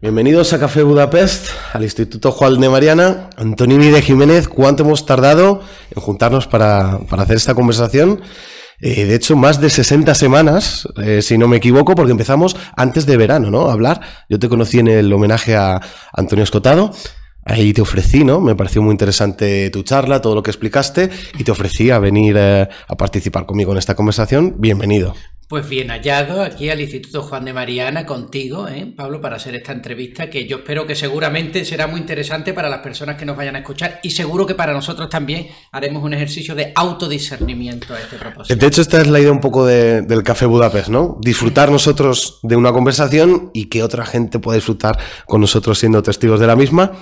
Bienvenidos a Café Budapest, al Instituto Juan de Mariana. Antonini de Jiménez, ¿cuánto hemos tardado en juntarnos para, para hacer esta conversación? Eh, de hecho, más de 60 semanas, eh, si no me equivoco, porque empezamos antes de verano, ¿no? A hablar. Yo te conocí en el homenaje a Antonio Escotado. Ahí te ofrecí, ¿no? Me pareció muy interesante tu charla, todo lo que explicaste, y te ofrecí a venir eh, a participar conmigo en esta conversación. Bienvenido. Pues bien hallado aquí al Instituto Juan de Mariana contigo, ¿eh, Pablo, para hacer esta entrevista que yo espero que seguramente será muy interesante para las personas que nos vayan a escuchar y seguro que para nosotros también haremos un ejercicio de autodiscernimiento a este propósito. De hecho, esta es la idea un poco del Café Budapest, ¿no? Disfrutar nosotros de una conversación y que otra gente pueda disfrutar con nosotros siendo testigos de la misma.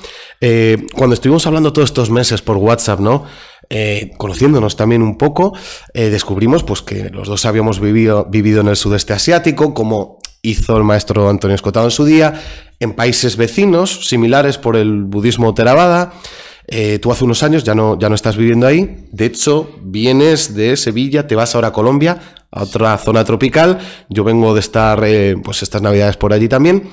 Eh, cuando estuvimos hablando todos estos meses por WhatsApp, ¿no? Eh, conociéndonos también un poco, eh, descubrimos pues, que los dos habíamos vivido, vivido en el sudeste asiático, como hizo el maestro Antonio Escotado en su día, en países vecinos, similares por el budismo Theravada. Eh, tú hace unos años ya no, ya no estás viviendo ahí. De hecho, vienes de Sevilla, te vas ahora a Colombia, a otra zona tropical. Yo vengo de estar pues estas navidades por allí también.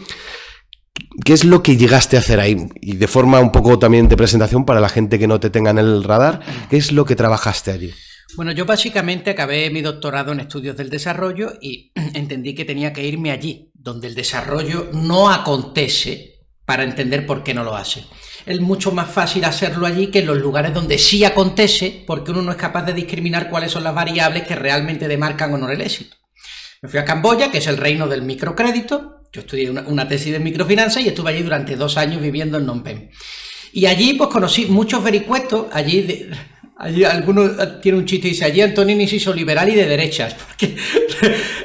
¿Qué es lo que llegaste a hacer ahí? Y de forma un poco también de presentación para la gente que no te tenga en el radar, ¿qué es lo que trabajaste allí? Bueno, yo básicamente acabé mi doctorado en estudios del desarrollo y entendí que tenía que irme allí, donde el desarrollo no acontece para entender por qué no lo hace. Es mucho más fácil hacerlo allí que en los lugares donde sí acontece, porque uno no es capaz de discriminar cuáles son las variables que realmente demarcan o no el éxito. Me fui a Camboya, que es el reino del microcrédito, yo estudié una, tesis de microfinanzas y estuve allí durante dos años viviendo en Penh. Y allí pues conocí muchos vericuetos, allí... algunos Allí ah, tiene un chiste y dice, allí Antonini se hizo liberal y de derechas, porque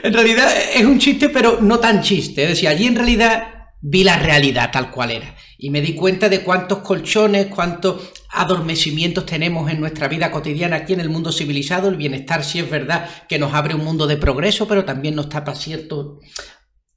en realidad es un chiste, pero no tan chiste. Es decir, allí en realidad vi la realidad tal cual era. Y me di cuenta de cuántos colchones, cuántos adormecimientos tenemos en nuestra vida cotidiana aquí en el mundo civilizado. El bienestar sí es verdad que nos abre un mundo de progreso, pero también nos tapa ciertos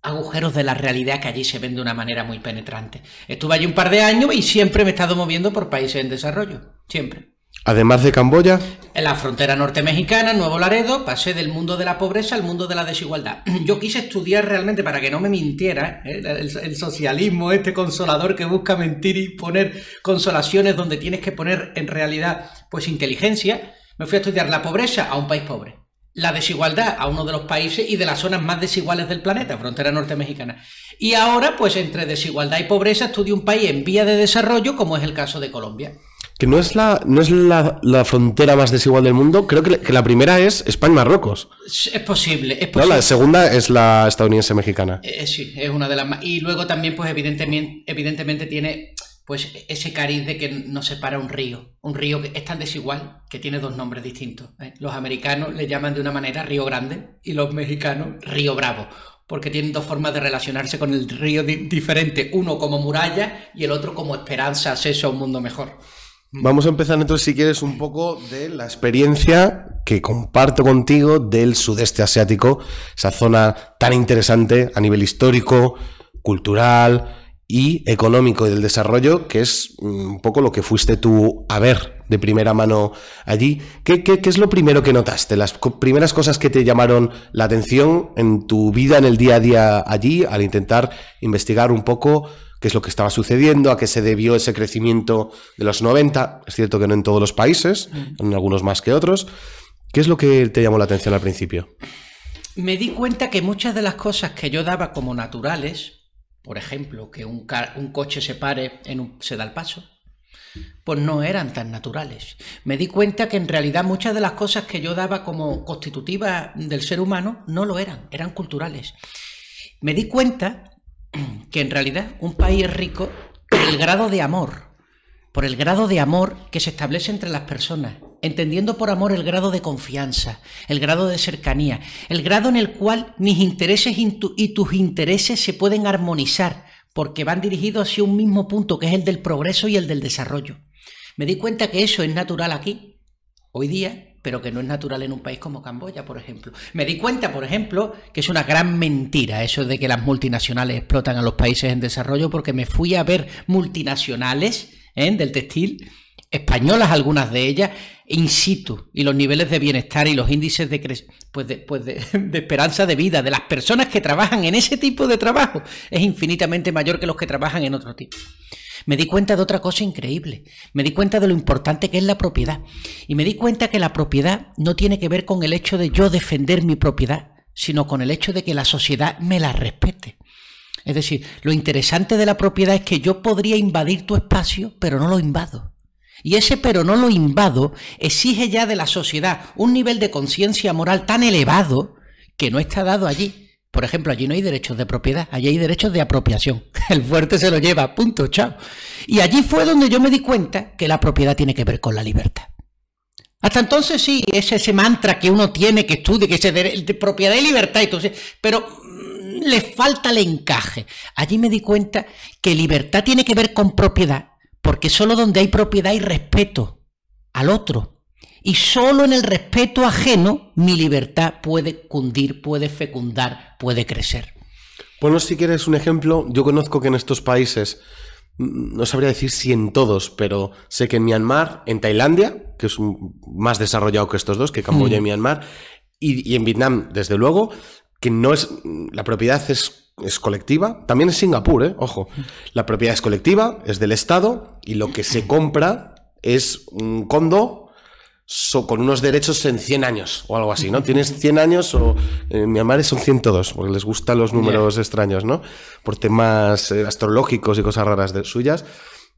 agujeros de la realidad que allí se ven de una manera muy penetrante. Estuve allí un par de años y siempre me he estado moviendo por países en desarrollo, siempre. Además de Camboya. En la frontera norte mexicana, Nuevo Laredo, pasé del mundo de la pobreza al mundo de la desigualdad. Yo quise estudiar realmente para que no me mintiera ¿eh? el, el, socialismo, este consolador que busca mentir y poner consolaciones donde tienes que poner en realidad pues inteligencia. Me fui a estudiar la pobreza a un país pobre la desigualdad a uno de los países y de las zonas más desiguales del planeta, frontera norte mexicana. Y ahora, pues entre desigualdad y pobreza, estudia un país en vía de desarrollo, como es el caso de Colombia. Que no es la, no es la, frontera más desigual del mundo, creo que, la primera es España-Marruecos. Es posible, es posible. No, la segunda es la estadounidense-mexicana. Eh, eh, sí, es una de las más. Y luego también, pues evidentemente, evidentemente tiene pues e-, ese cariz de que nos separa un río, un río que es tan desigual que tiene dos nombres distintos. ¿eh? Los americanos le llaman de una manera Río Grande y los mexicanos Río Bravo, porque tienen dos formas de relacionarse con el río diferente, uno como muralla y el otro como esperanza, acceso a un mundo mejor. Mm. Vamos a empezar entonces, si quieres, un poco de la experiencia que comparto contigo del sudeste asiático, esa zona tan interesante a nivel histórico, cultural, y económico y del desarrollo, que es mm, un poco lo que fuiste tú a ver de primera mano allí. ¿Qué, es lo primero que notaste? ¿Las primeras cosas que te llamaron la atención en tu vida, en el día a día allí, al intentar investigar un poco qué es lo que estaba sucediendo, a qué se debió ese crecimiento de los 90? Es cierto que no en todos los países, mm. en algunos más que otros. ¿Qué es lo que te llamó la atención al principio? Me di cuenta que muchas de las cosas que yo daba como naturales, por ejemplo, que un, un coche se pare en un se da el paso, pues no eran tan naturales. Me di cuenta que en realidad muchas de las cosas que yo daba como constitutivas del ser humano no lo eran, eran culturales. Me di cuenta que en realidad un país rico, el grado de amor por el grado de amor que se establece entre las personas, entendiendo por amor el grado de confianza, el grado de cercanía, el grado en el cual mis intereses y tus intereses se pueden armonizar, porque van dirigidos hacia un mismo punto, que es el del progreso y el del desarrollo. Me di cuenta que eso es natural aquí, hoy día, pero que no es natural en un país como Camboya, por ejemplo. Me di cuenta, por ejemplo, que es una gran mentira eso de que las multinacionales explotan a los países en desarrollo, porque me fui a ver multinacionales ¿eh? del textil, españolas algunas de ellas, in situ, y los niveles de bienestar y los índices de, pues pues de, esperanza de vida de las personas que trabajan en ese tipo de trabajo es infinitamente mayor que los que trabajan en otro tipo. Me di cuenta de otra cosa increíble, me di cuenta de lo importante que es la propiedad, y me di cuenta que la propiedad no tiene que ver con el hecho de yo defender mi propiedad, sino con el hecho de que la sociedad me la respete. Es decir, lo interesante de la propiedad es que yo podría invadir tu espacio, pero no lo invado. Y ese pero no lo invado exige ya de la sociedad un nivel de conciencia moral tan elevado que no está dado allí. Por ejemplo, allí no hay derechos de propiedad, allí hay derechos de apropiación. El fuerte se lo lleva, punto, chao. Y allí fue donde yo me di cuenta que la propiedad tiene que ver con la libertad. Hasta entonces sí, es ese mantra que uno tiene, que estudiar, que es de, propiedad y libertad. Entonces, pero le falta el encaje. Allí me di cuenta que libertad tiene que ver con propiedad, porque solo donde hay propiedad hay respeto al otro. Y solo en el respeto ajeno mi libertad puede cundir, puede fecundar, puede crecer. Bueno, si quieres un ejemplo, yo conozco que en estos países, mm, no sabría decir si en todos, pero sé que en Myanmar, en Tailandia, que es más desarrollado que estos dos, que Camboya y mm. Myanmar, y, en Vietnam, desde luego, que no es. La propiedad es, colectiva. También en Singapur, ¿eh? Ojo. La propiedad es colectiva, es del Estado, y lo que se compra es un condo con unos derechos en 100 años o algo así, ¿no? Tienes 100 años o en Myanmar son 102, porque les gustan los números extraños, ¿no? Por temas eh, astrológicos y cosas raras de, suyas.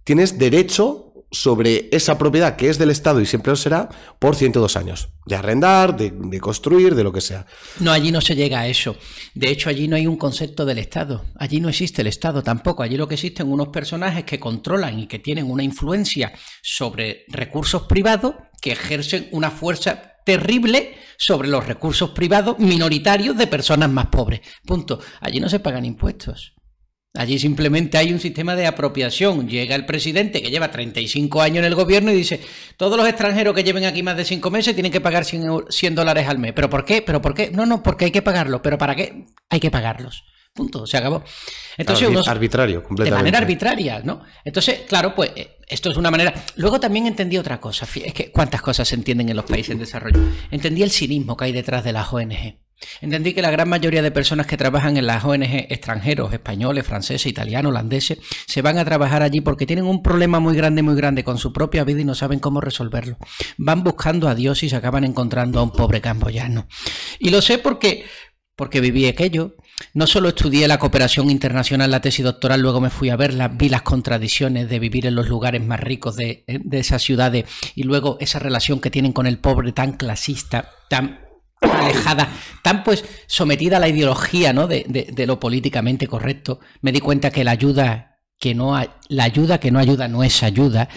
Tienes derecho sobre esa propiedad que es del Estado y siempre lo será por 102 años. De arrendar, de, construir, de lo que sea. No, allí no se llega a eso. De hecho, allí no hay un concepto del Estado. Allí no existe el Estado tampoco. Allí lo que existen unos personajes que controlan y que tienen una influencia sobre recursos privados que ejercen una fuerza terrible sobre los recursos privados minoritarios de personas más pobres. Punto. Allí no se pagan impuestos. Allí simplemente hay un sistema de apropiación. Llega el presidente que lleva 35 años en el gobierno y dice, todos los extranjeros que lleven aquí más de 5 meses tienen que pagar 100, dólares al mes. ¿Pero por qué? ¿Pero por qué? No, no, porque hay que pagarlo. ¿Pero para qué? Hay que pagarlos. Punto, se acabó. Entonces, arbitrario, completamente. De manera arbitraria, ¿no? Entonces, claro, pues eh, esto es una manera. Luego también entendí otra cosa. Es que cuántas cosas se entienden en los países en desarrollo. Entendí el cinismo que hay detrás de las ONG. Entendí que la gran mayoría de personas que trabajan en las ONG extranjeros, españoles, franceses, italianos, holandeses, se van a trabajar allí porque tienen un problema muy grande, muy grande con su propia vida y no saben cómo resolverlo. Van buscando a Dios y se acaban encontrando a un pobre camboyano. Y lo sé porque, porque viví aquello. No solo estudié la cooperación internacional, la tesis doctoral, luego me fui a verla, vi las contradicciones de vivir en los lugares más ricos de esas ciudades y luego esa relación que tienen con el pobre tan clasista, tan dejada tan pues sometida a la ideología ¿no? de, de, lo políticamente correcto, me di cuenta que la ayuda que no la ayuda que no ayuda no es ayuda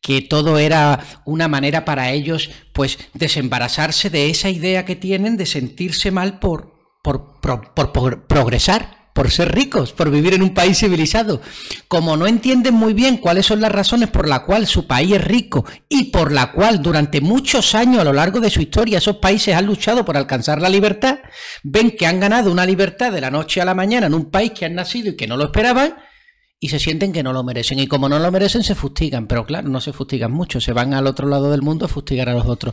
que todo era una manera para ellos pues desembarazarse de esa idea que tienen de sentirse mal por, por, por progresar por ser ricos, por vivir en un país civilizado. Como no entienden muy bien cuáles son las razones por las cuales su país es rico y por la cual durante muchos años a lo largo de su historia esos países han luchado por alcanzar la libertad, ven que han ganado una libertad de la noche a la mañana en un país que han nacido y que no lo esperaban y se sienten que no lo merecen. Y como no lo merecen, se fustigan. Pero claro, no se fustigan mucho, se van al otro lado del mundo a fustigar a los otros.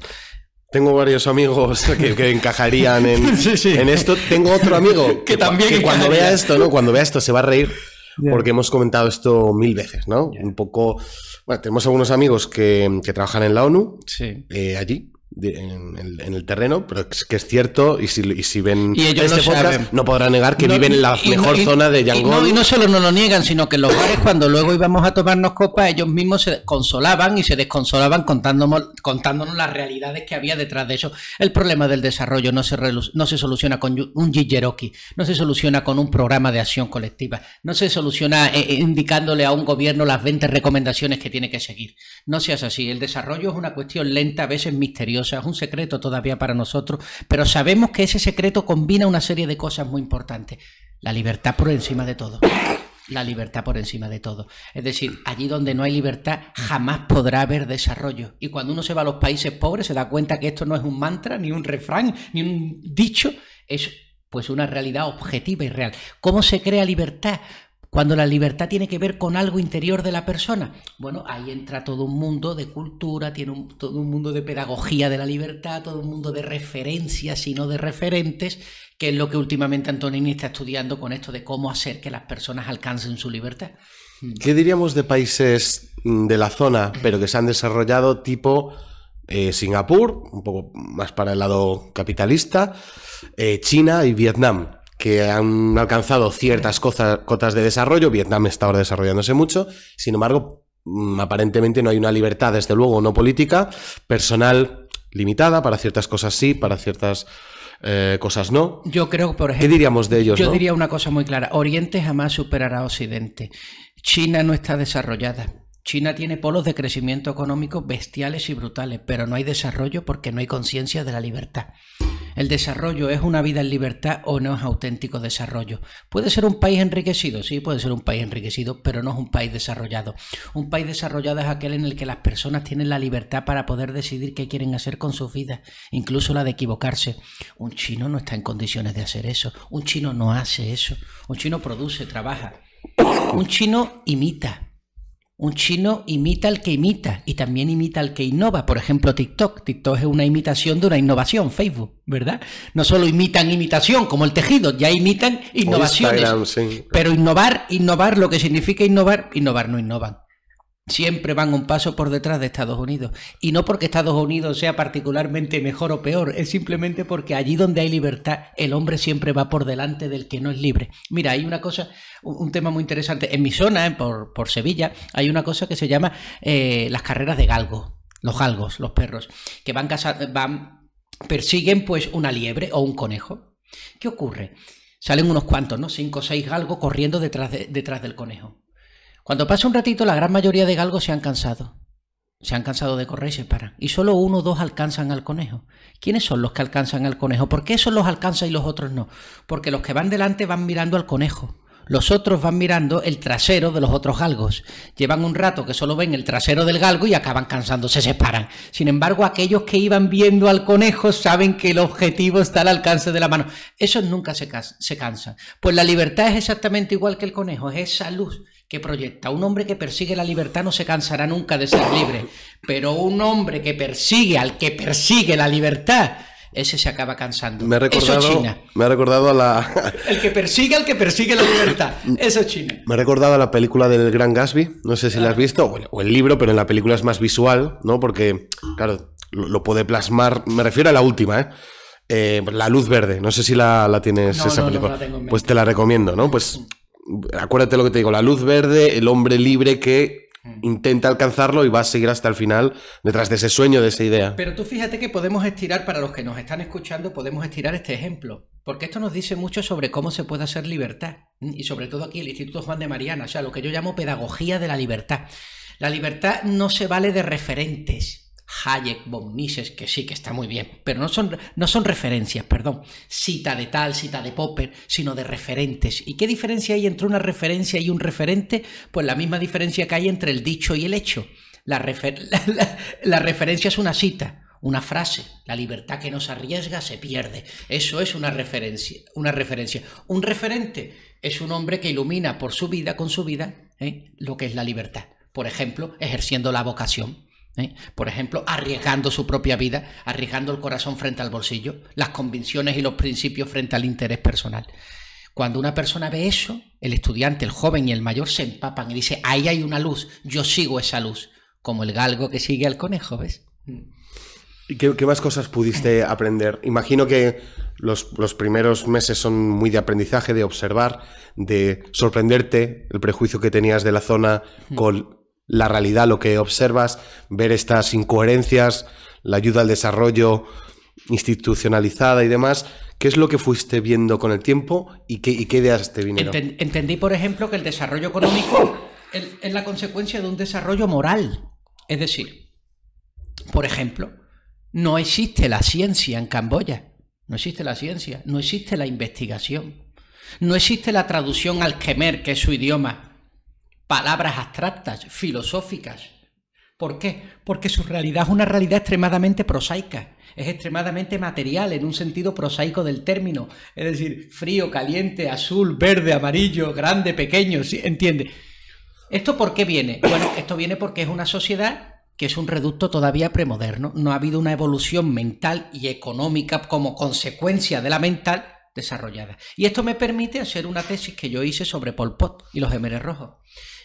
Tengo varios amigos que, encajarían en, esto. Tengo otro amigo que, también cuando vea esto, ¿no? Cuando vea esto se va a reír porque hemos comentado esto mil veces, ¿no? Un poco. Bueno, tenemos algunos amigos que, trabajan en la ONU, sí. Eh, allí, en, el, terreno, pero es que es cierto, y si, y si ven y este no podrá negar que viven en la mejor zona de Yangon. y no, solo no lo niegan, sino que en los bares, cuando luego íbamos a tomarnos copas, ellos mismos se consolaban y se desconsolaban contándonos, contándonos las realidades que había detrás de eso. El problema del desarrollo no se, no se soluciona con un Jijeroki, no se soluciona con un programa de acción colectiva, no se soluciona eh, eh, indicándole a un gobierno las 20 recomendaciones que tiene que seguir. No seas así, el desarrollo es una cuestión lenta, a veces misteriosa sea, es un secreto todavía para nosotros, pero sabemos que ese secreto combina una serie de cosas muy importantes. La libertad por encima de todo. La libertad por encima de todo. Es decir, allí donde no hay libertad jamás podrá haber desarrollo. Y cuando uno se va a los países pobres se da cuenta que esto no es un mantra, ni un refrán, ni un dicho, es pues una realidad objetiva y real. ¿Cómo se crea libertad? Cuando la libertad tiene que ver con algo interior de la persona, bueno, ahí entra todo un mundo de cultura, tiene todo un mundo de pedagogía de la libertad, todo un mundo de referencias y no de referentes, que es lo que últimamente Antonini está estudiando con esto de cómo hacer que las personas alcancen su libertad. ¿Qué diríamos de países mm, de la zona, pero que se han desarrollado tipo eh, Singapur, un poco más para el lado capitalista, eh, China y Vietnam? que han alcanzado ciertas cosas, cotas de desarrollo. Vietnam está ahora desarrollándose mucho. Sin embargo, mm, aparentemente no hay una libertad, desde luego, no política, personal limitada, para ciertas cosas sí, para ciertas eh, cosas no. Yo creo, por ejemplo... ¿Qué diríamos de ellos? Yo diría una cosa muy clara, Oriente jamás superará a Occidente. China no está desarrollada. China tiene polos de crecimiento económico bestiales y brutales, pero no hay desarrollo porque no hay conciencia de la libertad. ¿El desarrollo es una vida en libertad o no es auténtico desarrollo? Puede ser un país enriquecido, sí, puede ser un país enriquecido, pero no es un país desarrollado. Un país desarrollado es aquel en el que las personas tienen la libertad para poder decidir qué quieren hacer con sus vidas, incluso la de equivocarse. Un chino no está en condiciones de hacer eso. Un chino no hace eso. Un chino produce, trabaja. Un chino imita. Un chino imita al que imita y también imita al que innova. Por ejemplo, TikTok. TikTok es una imitación de una innovación, Facebook, ¿verdad? No solo imitan imitación, como el tejido, ya imitan innovaciones. Pero innovar, innovar, lo que significa innovar, innovar no innovan siempre van un paso por detrás de Estados Unidos. Y no porque Estados Unidos sea particularmente mejor o peor, es simplemente porque allí donde hay libertad, el hombre siempre va por delante del que no es libre. Mira, hay una cosa, un tema muy interesante. En mi zona, eh, por, Sevilla, hay una cosa que se llama eh, las carreras de galgo. Los galgos, los perros, que van, van persiguen pues una liebre o un conejo. ¿Qué ocurre? Salen unos cuantos, ¿no? Cinco o seis galgos corriendo detrás, detrás del conejo. Cuando pasa un ratito, la gran mayoría de galgos se han cansado. Se han cansado de correr y se paran. Y solo uno o dos alcanzan al conejo. ¿Quiénes son los que alcanzan al conejo? ¿Por qué esos los alcanza y los otros no? Porque los que van delante van mirando al conejo. Los otros van mirando el trasero de los otros galgos. Llevan un rato que solo ven el trasero del galgo y acaban cansando. se separan. Sin embargo, aquellos que iban viendo al conejo saben que el objetivo está al alcance de la mano. Eso nunca se, se cansan. Pues la libertad es exactamente igual que el conejo, es esa luz que proyecta. Un hombre que persigue la libertad no se cansará nunca de ser libre, pero un hombre que persigue al que persigue la libertad, ese se acaba cansando. Me ha recordado, Me ha recordado a la... El que persigue al que persigue la libertad. Eso es China. Me ha recordado a la película del Gran Gatsby, no sé si la has visto, o el, libro, pero en la película es más visual, ¿no? Porque, claro, lo, puede plasmar, me refiero a la última, ¿eh? eh la luz verde, no sé si la, tienes esa película. Pues te la recomiendo, ¿no? Pues acuérdate lo que te digo, la luz verde, el hombre libre que mm. intenta alcanzarlo y va a seguir hasta el final detrás de ese sueño, de esa idea. Pero tú fíjate que podemos estirar, para los que nos están escuchando, podemos estirar este ejemplo, porque esto nos dice mucho sobre cómo se puede hacer libertad, y sobre todo aquí el Instituto Juan de Mariana, o sea, lo que yo llamo pedagogía de la libertad. La libertad no se vale de referentes, Hayek, von Mises, que sí, que está muy bien, pero no son, no son referencias, perdón, cita de tal, cita de Popper, sino de referentes. ¿Y qué diferencia hay entre una referencia y un referente? Pues la misma diferencia que hay entre el dicho y el hecho. La, referencia es una cita, una frase. La libertad que nos arriesga se pierde. Eso es una referencia. Una referencia. Un referente es un hombre que ilumina por su vida, con su vida, ¿eh? lo que es la libertad. Por ejemplo, ejerciendo la vocación. ¿eh? Por ejemplo, arriesgando su propia vida, arriesgando el corazón frente al bolsillo, las convicciones y los principios frente al interés personal. Cuando una persona ve eso, el estudiante, el joven y el mayor se empapan y dice, ahí hay una luz, yo sigo esa luz, como el galgo que sigue al conejo, ¿ves? ¿Qué, qué más cosas pudiste aprender? Imagino que los, los primeros meses son muy de aprendizaje, de observar, de sorprenderte, el prejuicio que tenías de la zona con la realidad, lo que observas, ver estas incoherencias, la ayuda al desarrollo institucionalizada y demás, ¿qué es lo que fuiste viendo con el tiempo y qué, y qué ideas te vinieron? entendí, por ejemplo, que el desarrollo económico es la consecuencia de un desarrollo moral. Es decir, por ejemplo, no existe la ciencia en Camboya, no existe la ciencia, no existe la investigación, no existe la traducción al Khmer, que es su idioma, palabras abstractas, filosóficas. ¿Por qué? Porque su realidad es una realidad extremadamente prosaica, es extremadamente material en un sentido prosaico del término, es decir, frío, caliente, azul, verde, amarillo, grande, pequeño, ¿entiende? ¿Esto por qué viene? Bueno, esto viene porque es una sociedad que es un reducto todavía premoderno, no ha habido una evolución mental y económica como consecuencia de la mental desarrollada. Y esto me permite hacer una tesis que yo hice sobre Pol Pot y los gemeres rojos.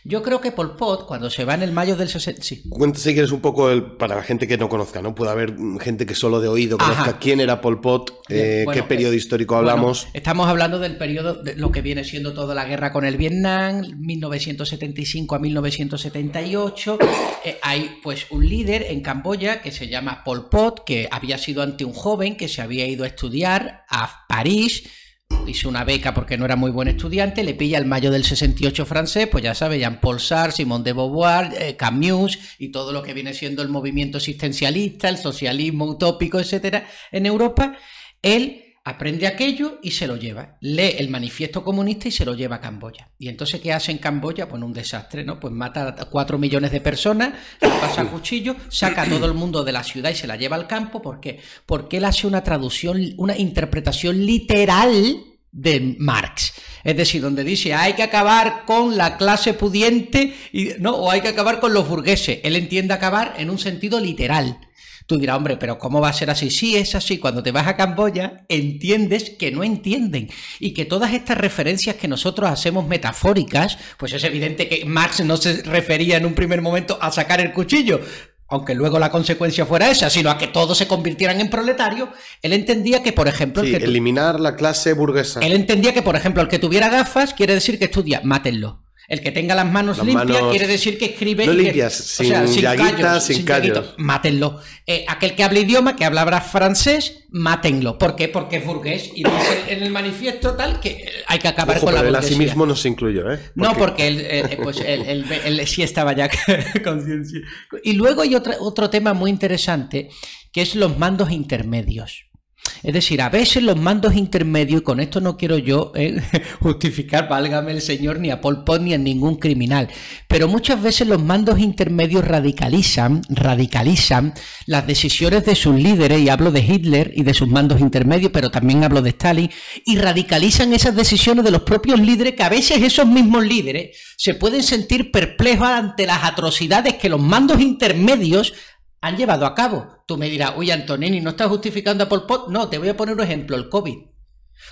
Yo creo que Pol Pot, cuando se va en el mayo del 60... Sí. Cuéntese si quieres un poco el, para la gente que no conozca, ¿no? Puede haber gente que solo de oído conozca quién era Pol Pot, eh, eh, qué periodo eh, histórico hablamos. estamos hablando del periodo, de lo que viene siendo toda la guerra con el Vietnam, 1975 a 1978. hay pues un líder en Camboya que se llama Pol Pot, que había sido ante un joven que se había ido a estudiar a París hizo una beca porque no era muy buen estudiante, le pilla el mayo del 68 francés, pues ya sabe, Jean-Paul Sartre, Simone de Beauvoir, eh, Camus y todo lo que viene siendo el movimiento existencialista, el socialismo utópico, etcétera, en Europa. Él aprende aquello y se lo lleva. Lee el manifiesto comunista y se lo lleva a Camboya. ¿Y entonces qué hace en Camboya? Pues un desastre, ¿no? Pues mata a cuatro millones de personas, pasa cuchillo, saca a todo el mundo de la ciudad y se la lleva al campo. ¿Por qué? Porque él hace una traducción, una interpretación literal de Marx. Es decir, donde dice hay que acabar con la clase pudiente y, ¿no? o hay que acabar con los burgueses. Él entiende acabar en un sentido literal. Tú dirás, hombre, pero ¿cómo va a ser así? Sí, es así. Cuando te vas a Camboya, entiendes que no entienden y que todas estas referencias que nosotros hacemos metafóricas, pues es evidente que Marx no se refería en un primer momento a sacar el cuchillo, aunque luego la consecuencia fuera esa, sino a que todos se convirtieran en proletarios, él entendía que, por ejemplo... que eliminar la clase burguesa. Él entendía que, por ejemplo, el que tuviera gafas quiere decir que estudia, mátenlo. El que tenga las manos limpias quiere decir que escribe. sin, o sin llaguitas, Mátenlo. Eh, aquel que habla idioma, que hablará francés, mátenlo. ¿Por qué? Porque es burgués y dice en el manifiesto tal que eh, hay que acabar con la burguesía. Él a sí mismo no se incluyó, ¿eh? no, porque pues, él, sí estaba ya conciencia. Y luego hay otro, otro tema muy interesante que es los mandos intermedios. Es decir, a veces los mandos intermedios, y con esto no quiero yo eh, justificar, válgame el señor, ni a Pol Pot ni a ningún criminal, pero muchas veces los mandos intermedios radicalizan, radicalizan las decisiones de sus líderes, y hablo de Hitler y de sus mandos intermedios, pero también hablo de Stalin, y radicalizan esas decisiones de los propios líderes, que a veces esos mismos líderes se pueden sentir perplejos ante las atrocidades que los mandos intermedios han llevado a cabo. Tú me dirás, oye Antonini, ¿no estás justificando a Pol Pot? No, te voy a poner un ejemplo, el COVID.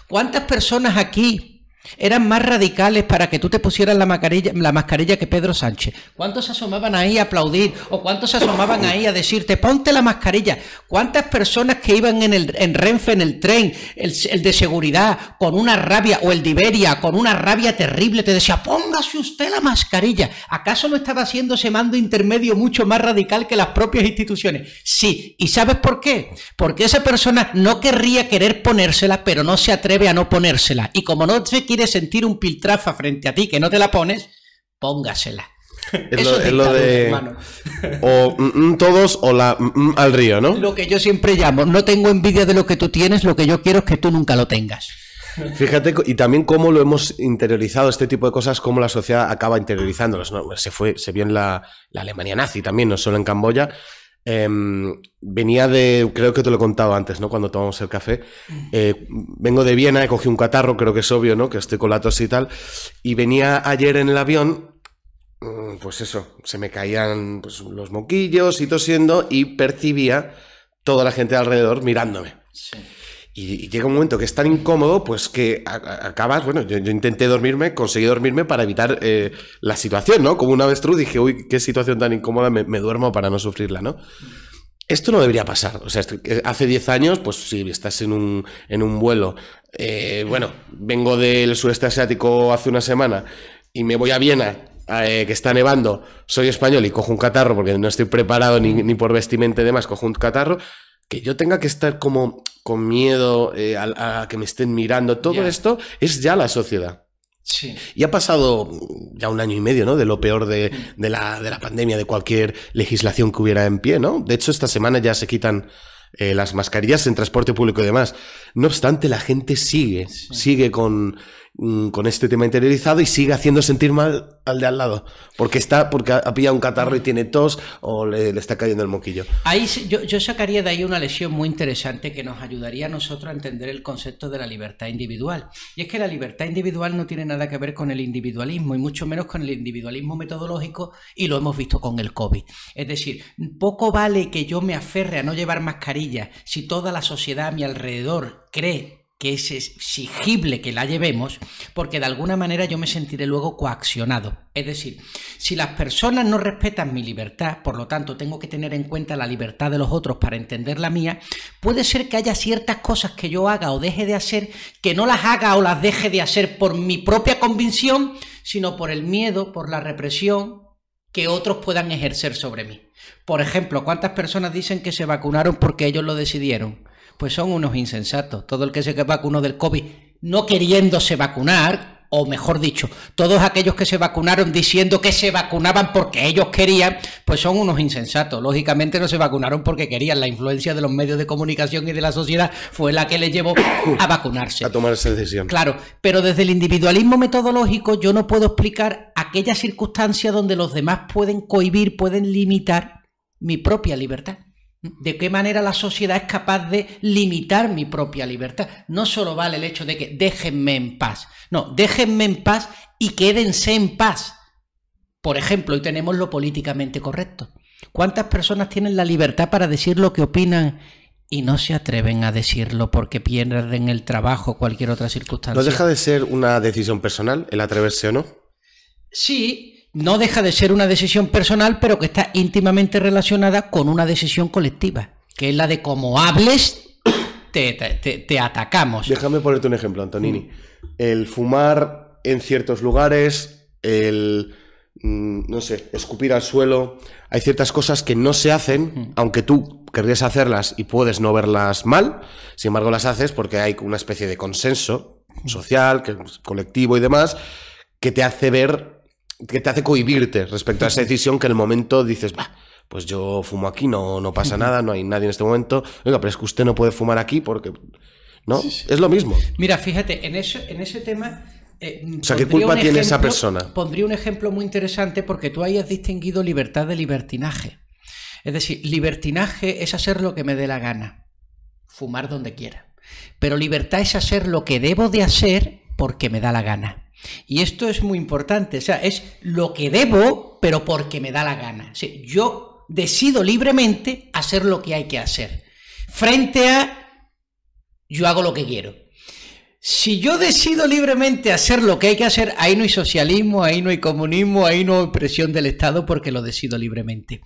¿Cuántas personas aquí eran más radicales para que tú te pusieras la mascarilla, la mascarilla que Pedro Sánchez. ¿Cuántos se asomaban ahí a aplaudir? ¿O cuántos se asomaban ahí a decirte, ponte la mascarilla? ¿Cuántas personas que iban en, el, Renfe, en el tren, el, de seguridad, con una rabia, o el de Iberia, con una rabia terrible, te decía, póngase usted la mascarilla? ¿Acaso no estaba haciendo ese mando intermedio mucho más radical que las propias instituciones? Sí. ¿Y sabes por qué? Porque esa persona no querría querer ponérsela, pero no se atreve a no ponérsela. Y como no se Quieres sentir un piltrafa frente a ti que no te la pones, póngasela. Es lo, de. O mm, mm, todos o la mm, al río, ¿no? Lo que yo siempre llamo, no tengo envidia de lo que tú tienes, lo que yo quiero es que tú nunca lo tengas. Fíjate, y también cómo lo hemos interiorizado, este tipo de cosas, cómo la sociedad acaba interiorizándolas. Se, fue, se vio en la Alemania nazi también, no solo en Camboya, Em, venía de, creo que te lo he contado antes, ¿no? Cuando tomamos el café. Eh, vengo de Viena, he cogido un catarro, creo que es obvio, ¿no? Que estoy con la tos y tal. Y venía ayer en el avión, mm, pues eso, se me caían pues, los moquillos y tosiendo y percibía toda la gente alrededor mirándome. Sí. Y, llega un momento que es tan incómodo, pues que acabas, bueno, yo, intenté dormirme, conseguí dormirme para evitar eh, la situación, ¿no? Como una avestruz dije, uy, qué situación tan incómoda, me, duermo para no sufrirla, ¿no? Esto no debería pasar. O sea, eh, hace 10 años, pues si estás en un, vuelo, eh, bueno, vengo del sudeste asiático hace una semana y me voy a Viena que está nevando, soy español y cojo un catarro porque no estoy preparado ni, ni por vestimenta y demás, cojo un catarro, que yo tenga que estar como con miedo eh, a, que me estén mirando, todo esto es ya la sociedad. Sí. Y ha pasado ya un año y medio, ¿no? De lo peor de, la, de, la, pandemia, de cualquier legislación que hubiera en pie, ¿no? De hecho, esta semana ya se quitan eh, las mascarillas en transporte público y demás. No obstante, la gente sigue, sigue con, Mm, con este tema interiorizado y sigue haciendo sentir mal al de al lado. Porque está, porque ha pillado un catarro y tiene tos o le, está cayendo el moquillo. Ahí yo, yo, sacaría de ahí una lesión muy interesante que nos ayudaría a nosotros a entender el concepto de la libertad individual. Y es que la libertad individual no tiene nada que ver con el individualismo y mucho menos con el individualismo metodológico y lo hemos visto con el COVID. Es decir, poco vale que yo me aferre a no llevar mascarilla si toda la sociedad a mi alrededor cree que es exigible que la llevemos, porque de alguna manera yo me sentiré luego coaccionado. Es decir, si las personas no respetan mi libertad, por lo tanto tengo que tener en cuenta la libertad de los otros para entender la mía, puede ser que haya ciertas cosas que yo haga o deje de hacer, que no las haga o las deje de hacer por mi propia convicción, sino por el miedo, por la represión que otros puedan ejercer sobre mí. Por ejemplo, ¿cuántas personas dicen que se vacunaron porque ellos lo decidieron? pues son unos insensatos. Todo el que se vacunó del COVID no queriéndose vacunar, o mejor dicho, todos aquellos que se vacunaron diciendo que se vacunaban porque ellos querían, pues son unos insensatos. Lógicamente no se vacunaron porque querían. La influencia de los medios de comunicación y de la sociedad fue la que les llevó a vacunarse. A tomar esa decisión. Claro, pero desde el individualismo metodológico yo no puedo explicar aquella circunstancia donde los demás pueden cohibir, pueden limitar mi propia libertad de qué manera la sociedad es capaz de limitar mi propia libertad. No solo vale el hecho de que déjenme en paz, no, déjenme en paz y quédense en paz. Por ejemplo, hoy tenemos lo políticamente correcto. ¿Cuántas personas tienen la libertad para decir lo que opinan y no se atreven a decirlo porque pierden el trabajo o cualquier otra circunstancia? ¿No deja de ser una decisión personal el atreverse o no? Sí, no deja de ser una decisión personal, pero que está íntimamente relacionada con una decisión colectiva, que es la de cómo hables, te, atacamos. Déjame ponerte un ejemplo, Antonini. El fumar en ciertos lugares, el, mm, no sé, escupir al suelo, hay ciertas cosas que no se hacen, aunque tú querrías hacerlas y puedes no verlas mal, sin embargo las haces porque hay una especie de consenso social, colectivo y demás, que te hace ver que te hace cohibirte respecto a esa decisión que en el momento dices, bah, pues yo fumo aquí, no, no pasa nada, no hay nadie en este momento. Oiga, pero es que usted no puede fumar aquí porque... ¿No? Es lo mismo. Mira, fíjate, en, en ese tema... Eh, o sea, ¿qué culpa tiene esa persona? Pondría un ejemplo muy interesante porque tú hayas distinguido libertad de libertinaje. Es decir, libertinaje es hacer lo que me dé la gana, fumar donde quiera. Pero libertad es hacer lo que debo de hacer porque me da la gana. Y esto es muy importante, o sea, es lo que debo, pero porque me da la gana. yo decido libremente hacer lo que hay que hacer, frente a yo hago lo que quiero. Si yo decido libremente hacer lo que hay que hacer, ahí no hay socialismo, ahí no hay comunismo, ahí no hay presión del Estado porque lo decido libremente.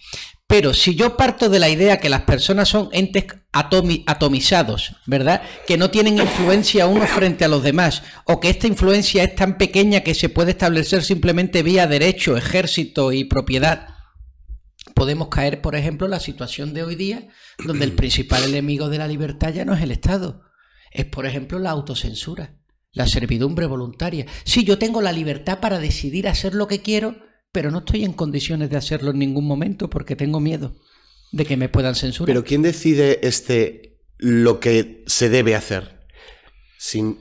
Pero si yo parto de la idea que las personas son entes atomizados, ¿verdad? Que no tienen influencia uno frente a los demás, o que esta influencia es tan pequeña que se puede establecer simplemente vía derecho, ejército y propiedad, podemos caer, por ejemplo, en la situación de hoy día, donde el principal enemigo de la libertad ya no es el Estado, es, por ejemplo, la autocensura, la servidumbre voluntaria. Si yo tengo la libertad para decidir hacer lo que quiero, pero no estoy en condiciones de hacerlo en ningún momento porque tengo miedo de que me puedan censurar. Pero ¿quién decide este lo que se debe hacer? Sin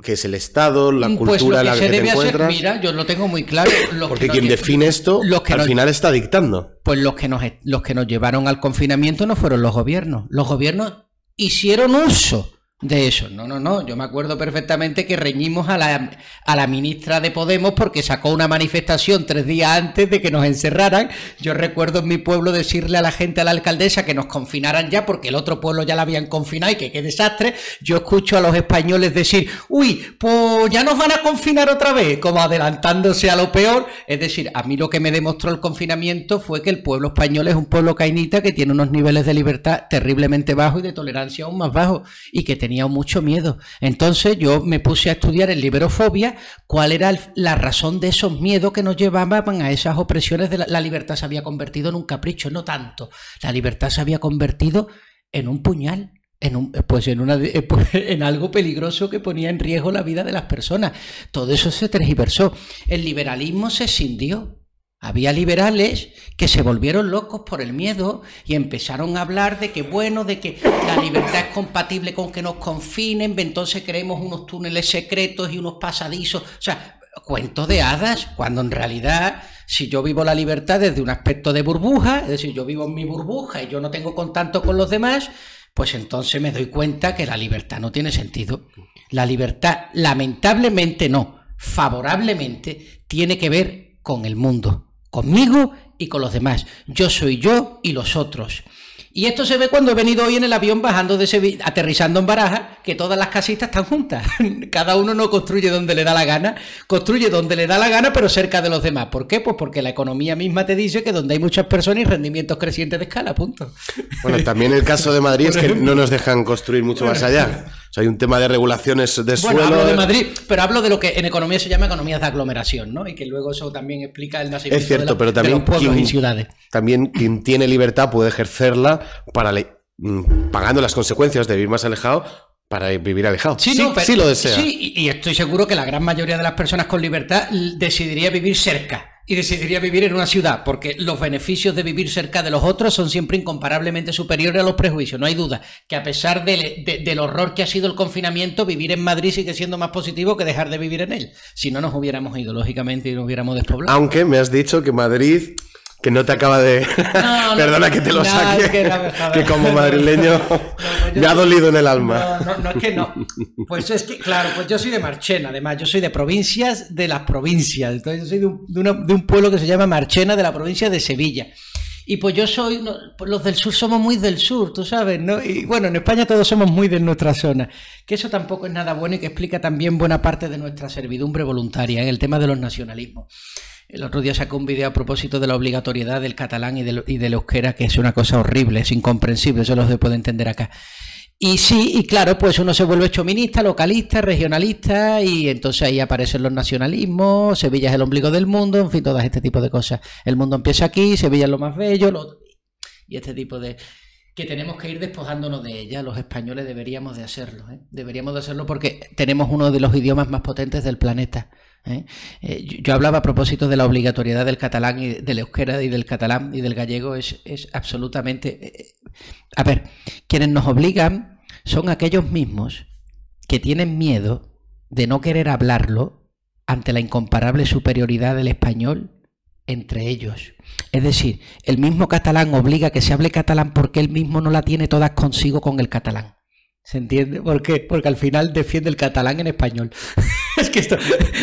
que es el Estado, la mm, pues cultura, la que la se debe Hacer, mira, yo lo tengo muy claro. Porque quien define esto, al final está dictando. Pues los que, nos, los que nos llevaron al confinamiento no fueron los gobiernos. Los gobiernos hicieron uso de eso. No, no, no. Yo me acuerdo perfectamente que reñimos a la, a la ministra de Podemos porque sacó una manifestación tres días antes de que nos encerraran. Yo recuerdo en mi pueblo decirle a la gente, a la alcaldesa, que nos confinaran ya porque el otro pueblo ya la habían confinado y que qué desastre. Yo escucho a los españoles decir, uy, pues ya nos van a confinar otra vez, como adelantándose a lo peor. Es decir, a mí lo que me demostró el confinamiento fue que el pueblo español es un pueblo cainita que tiene unos niveles de libertad terriblemente bajos y de tolerancia aún más bajos y que tenía mucho miedo. Entonces yo me puse a estudiar el liberofobia, cuál era la razón de esos miedos que nos llevaban a esas opresiones de la, libertad se había convertido en un capricho, no tanto. La libertad se había convertido en un puñal, en eh, pues en, una, eh, pues en algo peligroso que ponía en riesgo la vida de las personas. Todo eso se transversó. El liberalismo se escindió. Había liberales que se volvieron locos por el miedo y empezaron a hablar de que bueno, de que la libertad es compatible con que nos confinen, entonces creemos unos túneles secretos y unos pasadizos. O sea, cuento de hadas, cuando en realidad si yo vivo la libertad desde un aspecto de burbuja, es decir, yo vivo en mi burbuja y yo no tengo contacto con los demás, pues entonces me doy cuenta que la libertad no tiene sentido. La libertad, lamentablemente no, favorablemente, tiene que ver con el mundo conmigo y con los demás. Yo soy yo y los otros. Y esto se ve cuando he venido hoy en el avión bajando de Sevilla, aterrizando en Baraja, que todas las casitas están juntas. Cada uno no construye donde le da la gana, construye donde le da la gana, pero cerca de los demás. ¿Por qué? Pues porque la economía misma te dice que donde hay muchas personas y rendimientos crecientes de escala, punto. Bueno, también el caso de Madrid es que no nos dejan construir mucho más allá. O sea, hay un tema de regulaciones de bueno, suelo. hablo de eh. Madrid, pero hablo de lo que en economía se llama economías de aglomeración, ¿no? Y que luego eso también explica el nacimiento es cierto, de, pero también pueblos y ciudades. También quien tiene libertad puede ejercerla para mm, pagando las consecuencias de vivir más alejado para vivir alejado. Sí, sí, lo desea. y estoy seguro que la gran mayoría de las personas con libertad decidiría vivir cerca y decidiría vivir en una ciudad, porque los beneficios de vivir cerca de los otros son siempre incomparablemente superiores a los prejuicios, no hay duda, que a pesar del horror que ha sido el confinamiento, vivir en Madrid sigue siendo más positivo que dejar de vivir en él, si no nos hubiéramos ido, lógicamente, y nos hubiéramos despoblado. Aunque me has dicho que Madrid que no te acaba de... Perdona que te lo saque, que, como madrileño me ha dolido en el alma. No, no, es que no. Pues es que, claro, pues yo soy de Marchena, además, yo soy de provincias de las provincias, entonces yo soy de un, pueblo que se llama Marchena de la provincia de Sevilla. Y pues yo soy, pues los del sur somos muy del sur, tú sabes, ¿no? Y bueno, en España todos somos muy de nuestra zona, que eso tampoco es nada bueno y que explica también buena parte de nuestra servidumbre voluntaria, en ¿eh? el tema de los nacionalismos. El otro día sacó un vídeo a propósito de la obligatoriedad del catalán y del, y euskera, que es una cosa horrible, es incomprensible, eso los se puede entender acá. Y sí, y claro, pues uno se vuelve chominista, localista, regionalista, y entonces ahí aparecen los nacionalismos, Sevilla es el ombligo del mundo, en fin, todas este tipo de cosas. El mundo empieza aquí, Sevilla es lo más bello, y este tipo de... que tenemos que ir despojándonos de ella, los españoles deberíamos de hacerlo, ¿eh? deberíamos de hacerlo porque tenemos uno de los idiomas más potentes del planeta. ¿eh? Eh, yo, hablaba a propósito de la obligatoriedad del catalán y del euskera y del catalán y del gallego. Es, absolutamente... Eh, a ver, quienes nos obligan son aquellos mismos que tienen miedo de no querer hablarlo ante la incomparable superioridad del español entre ellos. Es decir, el mismo catalán obliga que se hable catalán porque él mismo no la tiene todas consigo con el catalán. ¿Se entiende? ¿Por qué? Porque al final defiende el catalán en español. es que esto,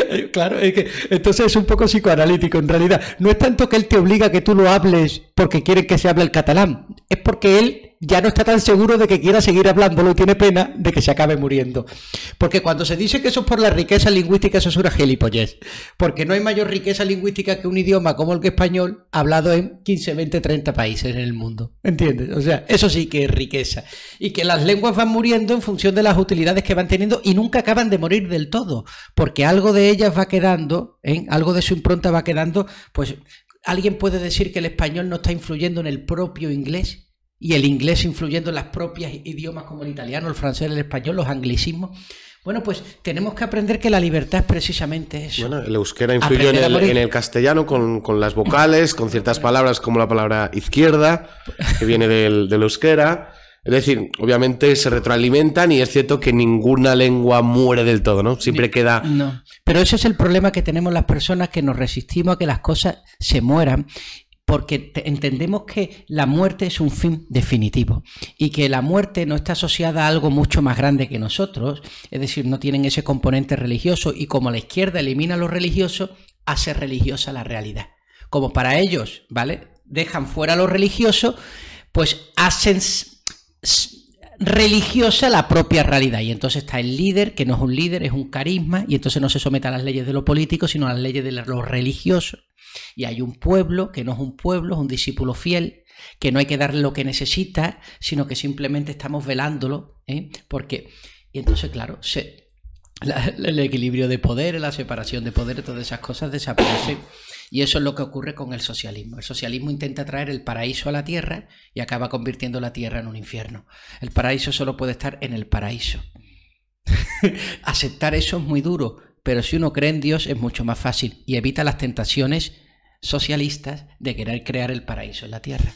eh, claro, es que entonces es un poco psicoanalítico en realidad. No es tanto que él te obliga a que tú lo hables porque quiere que se hable el catalán, es porque él ya no está tan seguro de que quiera seguir hablándolo, tiene pena de que se acabe muriendo. Porque cuando se dice que eso es por la riqueza lingüística, eso es una gilipollez. Porque no hay mayor riqueza lingüística que un idioma como el que español, hablado en 15, 20, 30 países en el mundo. ¿Entiendes? O sea, eso sí que es riqueza. Y que las lenguas van muriendo en función de las utilidades que van teniendo y nunca acaban de morir del todo. Porque algo de ellas va quedando, en ¿eh? algo de su impronta va quedando, pues... ¿Alguien puede decir que el español no está influyendo en el propio inglés? y el inglés influyendo en las propias idiomas como el italiano, el francés, el español, los anglicismos. Bueno, pues tenemos que aprender que la libertad es precisamente eso. Bueno, el euskera influyó en el, castellano con, las vocales, con ciertas palabras como la palabra izquierda, que viene del, euskera. Es decir, obviamente se retroalimentan y es cierto que ninguna lengua muere del todo, ¿no? Siempre queda... No, pero ese es el problema que tenemos las personas que nos resistimos a que las cosas se mueran porque entendemos que la muerte es un fin definitivo y que la muerte no está asociada a algo mucho más grande que nosotros, es decir, no tienen ese componente religioso y como la izquierda elimina lo religioso, hace religiosa la realidad. Como para ellos, ¿vale? Dejan fuera lo religioso, pues hacen religiosa la propia realidad. Y entonces está el líder, que no es un líder, es un carisma, y entonces no se somete a las leyes de lo político, sino a las leyes de lo religioso. Y hay un pueblo que no es un pueblo, es un discípulo fiel, que no hay que darle lo que necesita, sino que simplemente estamos velándolo, ¿eh? Porque, y entonces, claro, el equilibrio de poder, la separación de poder, todas esas cosas desaparecen. Y eso es lo que ocurre con el socialismo. El socialismo intenta traer el paraíso a la tierra y acaba convirtiendo la tierra en un infierno. El paraíso solo puede estar en el paraíso. Aceptar eso es muy duro, pero si uno cree en Dios es mucho más fácil y evita las tentaciones socialistas de querer crear el paraíso en la tierra.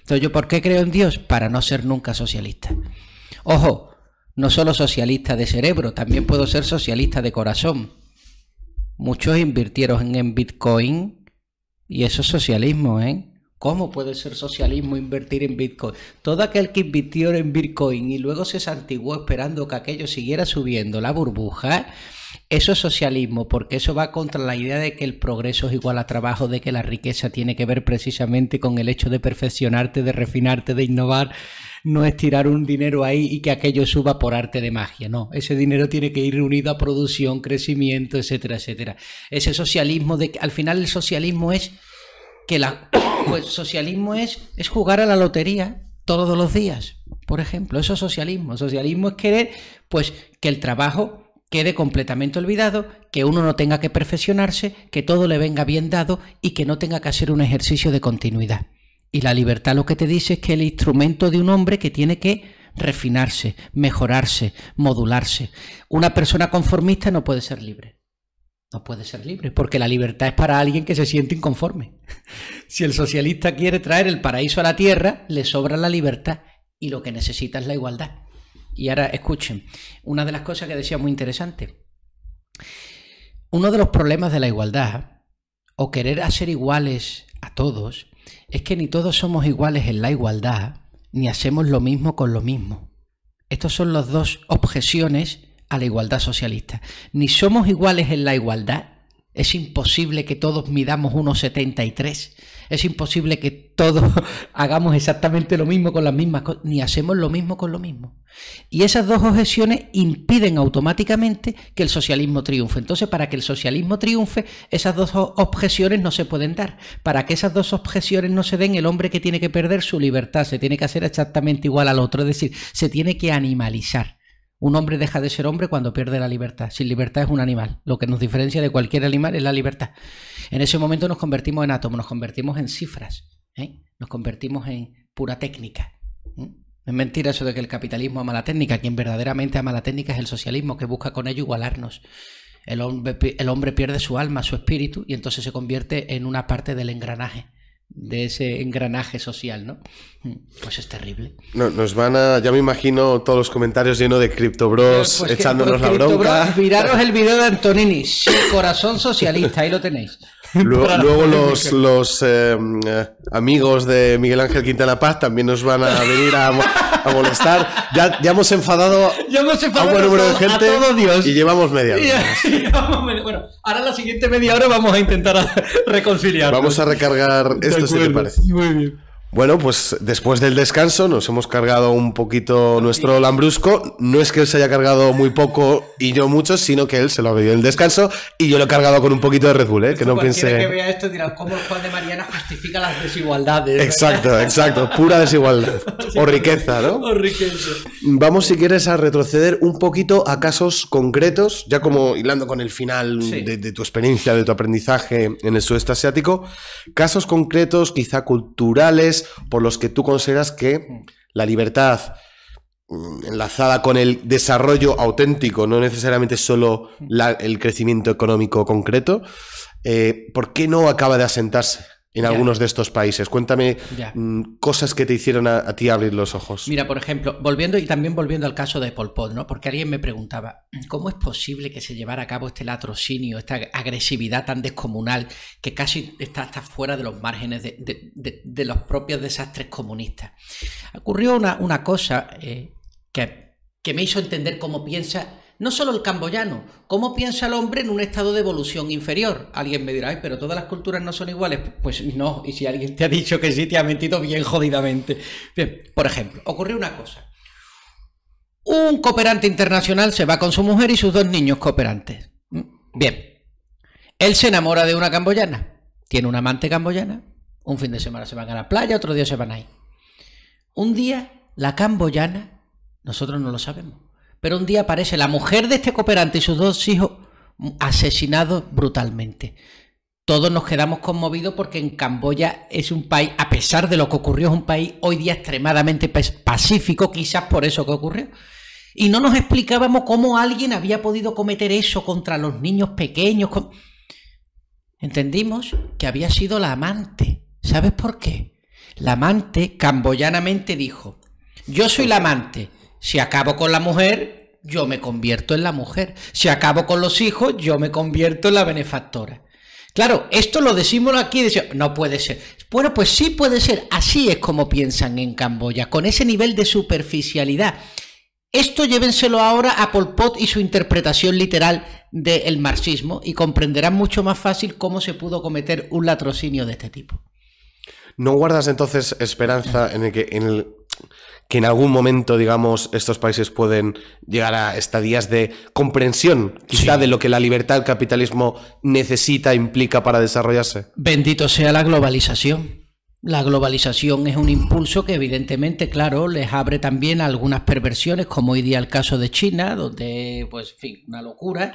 Entonces, ¿yo por qué creo en Dios? Para no ser nunca socialista. Ojo, no solo socialista de cerebro, también puedo ser socialista de corazón. Muchos invirtieron en Bitcoin y eso es socialismo, ¿eh? ¿Cómo puede ser socialismo invertir en Bitcoin? Todo aquel que invirtió en Bitcoin y luego se santiguó esperando que aquello siguiera subiendo la burbuja, eso es socialismo, porque eso va contra la idea de que el progreso es igual a trabajo, de que la riqueza tiene que ver precisamente con el hecho de perfeccionarte, de refinarte, de innovar, no es tirar un dinero ahí y que aquello suba por arte de magia, no, ese dinero tiene que ir unido a producción, crecimiento, etcétera, etcétera. Ese socialismo de que al final el socialismo es que la, pues, socialismo es, es jugar a la lotería todos los días, por ejemplo. Eso es socialismo. Socialismo es querer pues, que el trabajo quede completamente olvidado, que uno no tenga que perfeccionarse, que todo le venga bien dado y que no tenga que hacer un ejercicio de continuidad. Y la libertad lo que te dice es que el instrumento de un hombre que tiene que refinarse, mejorarse, modularse. Una persona conformista no puede ser libre. No puede ser libre, porque la libertad es para alguien que se siente inconforme. si el socialista quiere traer el paraíso a la tierra, le sobra la libertad y lo que necesita es la igualdad. Y ahora escuchen, una de las cosas que decía muy interesante. Uno de los problemas de la igualdad o querer hacer iguales a todos es que ni todos somos iguales en la igualdad, ni hacemos lo mismo con lo mismo. Estos son las dos objeciones a la igualdad socialista. Ni somos iguales en la igualdad. Es imposible que todos midamos 1,73. Es imposible que todos hagamos exactamente lo mismo con las mismas cosas, ni hacemos lo mismo con lo mismo. Y esas dos objeciones impiden automáticamente que el socialismo triunfe. Entonces, para que el socialismo triunfe, esas dos objeciones no se pueden dar. Para que esas dos objeciones no se den, el hombre que tiene que perder su libertad se tiene que hacer exactamente igual al otro, es decir, se tiene que animalizar. Un hombre deja de ser hombre cuando pierde la libertad. Sin libertad es un animal. Lo que nos diferencia de cualquier animal es la libertad. En ese momento nos convertimos en átomos, nos convertimos en cifras, ¿eh? nos convertimos en pura técnica. ¿eh? Es mentira eso de que el capitalismo ama la técnica. Quien verdaderamente ama la técnica es el socialismo, que busca con ello igualarnos. el hombre pierde su alma, su espíritu, y entonces se convierte en una parte del engranaje de ese engranaje social, ¿no? Mm, pues es terrible. No, nos van a, ya me imagino todos los comentarios llenos de CryptoBros pues echándonos la bronca. miraros el video de Antonini, corazón socialista, ahí lo tenéis. Luego, los, los eh, amigos de Miguel Ángel Quintana Paz también nos van a venir a, molestar. Ya, ya, hemos enfadado a buen número de gente y llevamos media hora. bueno, ahora la siguiente media hora vamos a intentar reconciliar. Vamos a recargar esto, si te parece. Muy bien. Bueno, pues después del descanso nos hemos cargado un poquito nuestro lambrusco. No es que él se haya cargado muy poco y yo mucho, sino que él se lo ha bebido en el descanso y yo lo he cargado con un poquito de Red Bull, ¿eh? Que no piense. que vea esto dirá cómo el Juan de Mariana justifica las desigualdades. Eh?". Exacto, exacto. Pura desigualdad. O riqueza, ¿no? O riqueza. Vamos, si quieres, a retroceder un poquito a casos concretos, ya como hilando con el final de tu experiencia, de tu aprendizaje en el sudeste asiático. Casos concretos, quizá culturales por los que tú consideras que la libertad mm, enlazada con el desarrollo auténtico, no necesariamente solo el crecimiento económico concreto, eh, ¿por qué no acaba de asentarse? en algunos de estos países. Cuéntame mm, cosas que te hicieron a, ti abrir los ojos. Mira, por ejemplo, volviendo y también volviendo al caso de Pol Pot, ¿no? Porque alguien me preguntaba, ¿cómo es posible que se llevara a cabo este latrocinio, esta agresividad tan descomunal que casi está hasta fuera de los márgenes de, los propios desastres comunistas? Ocurrió una, cosa eh, que, que me hizo entender cómo piensa no solo el camboyano. ¿Cómo piensa el hombre en un estado de evolución inferior? Alguien me dirá, pero todas las culturas no son iguales. Pues no, y si alguien te ha dicho que sí, te ha mentido bien jodidamente. Bien, por ejemplo, ocurrió una cosa. Un cooperante internacional se va con su mujer y sus dos niños cooperantes. ¿Mm? Bien. Él se enamora de una camboyana. Tiene una amante camboyana. Un fin de semana se van a la playa, otro día se van ahí. Un día, la camboyana, nosotros no lo sabemos, pero un día aparece la mujer de este cooperante y sus dos hijos asesinados brutalmente. Todos nos quedamos conmovidos porque en Camboya es un país, a pesar de lo que ocurrió, es un país hoy día extremadamente pacífico, quizás por eso que ocurrió. Y no nos explicábamos cómo alguien había podido cometer eso contra los niños pequeños. Entendimos que había sido la amante. ¿Sabes por qué? La amante camboyanamente dijo, yo soy la amante, si acabo con la mujer, yo me convierto en la mujer. Si acabo con los hijos, yo me convierto en la benefactora. Claro, esto lo decimos aquí, decimos, no puede ser. Bueno, pues sí puede ser. Así es como piensan en Camboya, con ese nivel de superficialidad. Esto llévenselo ahora a Pol Pot y su interpretación literal del marxismo y comprenderán mucho más fácil cómo se pudo cometer un latrocinio de este tipo. ¿No guardas entonces esperanza en el que en el que en algún momento, digamos, estos países pueden llegar a estadías de comprensión, quizá de lo que la libertad, el capitalismo necesita, implica para desarrollarse. Bendito sea la globalización. La globalización es un impulso que evidentemente, claro, les abre también algunas perversiones, como hoy día el caso de China, donde, pues, en fin, una locura,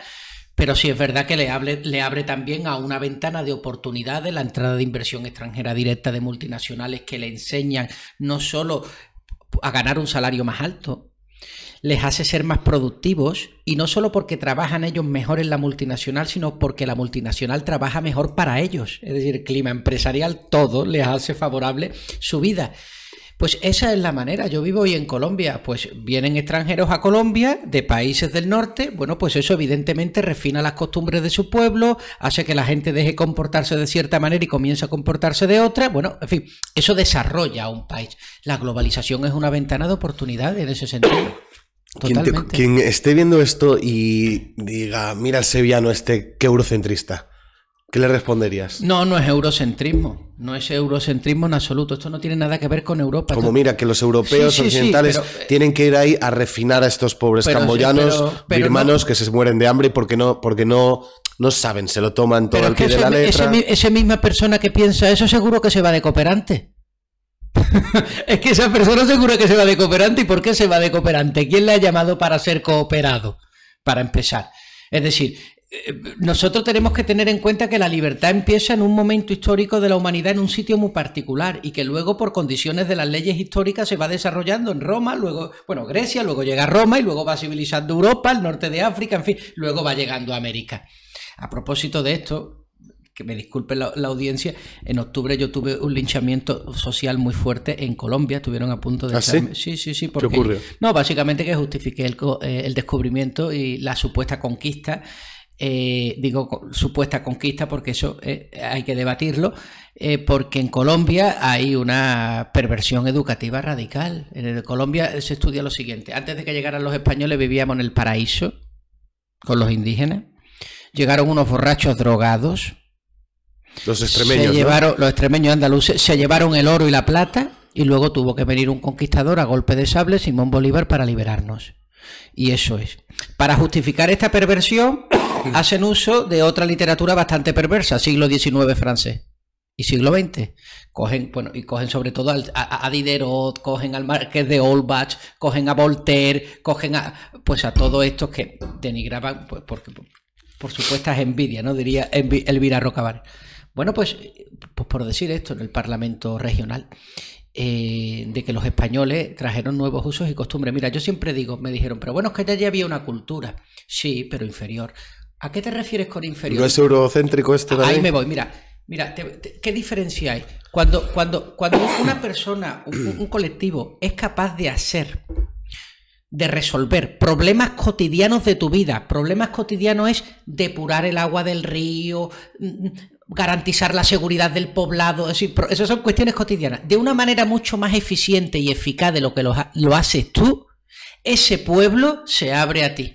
pero sí es verdad que le, le abre también a una ventana de oportunidades la entrada de inversión extranjera directa de multinacionales que le enseñan no solo a ganar un salario más alto, les hace ser más productivos y no solo porque trabajan ellos mejor en la multinacional, sino porque la multinacional trabaja mejor para ellos. Es decir, el clima empresarial todo les hace favorable su vida. Pues esa es la manera. Yo vivo hoy en Colombia, pues vienen extranjeros a Colombia de países del norte, bueno, pues eso evidentemente refina las costumbres de su pueblo, hace que la gente deje comportarse de cierta manera y comience a comportarse de otra, bueno, en fin, eso desarrolla a un país. La globalización es una ventana de oportunidad en ese sentido. Quien, quien, esté viendo esto y diga, mira el sevillano este, qué eurocentrista. ¿Qué le responderías? No, no es eurocentrismo. No es eurocentrismo en absoluto. Esto no tiene nada que ver con Europa. Como mira, que los europeos occidentales eh, tienen que ir ahí a refinar a estos pobres camboyanos, eh, birmanos que se mueren de hambre porque no, porque no, no saben, se lo toman todo al pie de la letra. Esa misma persona que piensa eso seguro que se va de cooperante. es que esa persona seguro que se va de cooperante. ¿Y por qué se va de cooperante? ¿Quién le ha llamado para ser cooperado? Para empezar. Es decir, nosotros tenemos que tener en cuenta que la libertad empieza en un momento histórico de la humanidad en un sitio muy particular y que luego por condiciones de las leyes históricas se va desarrollando en Roma, luego, bueno, Grecia, luego llega Roma y luego va civilizando Europa, el norte de África, en fin, luego va llegando a América. A propósito de esto, que me disculpe la, audiencia, en octubre yo tuve un linchamiento social muy fuerte en Colombia, estuvieron a punto de... ¿Ah, sí? sí, sí, porque... ¿Qué ocurrió? No, básicamente que justifiqué el eh, descubrimiento y la supuesta conquista eh, digo supuesta conquista porque eso eh, hay que debatirlo, eh, porque en Colombia hay una perversión educativa radical. En Colombia se estudia lo siguiente, antes de que llegaran los españoles vivíamos en el paraíso con los indígenas, llegaron unos borrachos drogados, los extremeños. Los extremeños andaluces se llevaron el oro y la plata y luego tuvo que venir un conquistador a golpe de sable, Simón Bolívar, para liberarnos. Y eso es. Para justificar esta perversión, hacen uso de otra literatura bastante perversa, siglo XIX francés y siglo XX. Cogen, bueno, y cogen sobre todo a, Diderot, cogen al Marqués de Olbach, cogen a Voltaire, cogen a, pues a todos estos que denigraban pues, por, por, supuesto supuestas ¿no? Diría Elvira Rocabar. Bueno, pues, pues por decir esto en el Parlamento Regional. Eh, de que los españoles trajeron nuevos usos y costumbres. Mira, yo siempre digo, me dijeron, pero bueno, es que ya había una cultura. Sí, pero inferior. ¿A qué te refieres con inferior? No es eurocéntrico este. Ahí me voy, mira. Mira, ¿qué diferencia hay? Cuando, cuando, cuando una persona, un, un colectivo, es capaz de hacer de resolver problemas cotidianos de tu vida. Problemas cotidianos es depurar el agua del río, mm, garantizar la seguridad del poblado, es decir, esas son cuestiones cotidianas. De una manera mucho más eficiente y eficaz de lo que lo, haces tú, ese pueblo se abre a ti,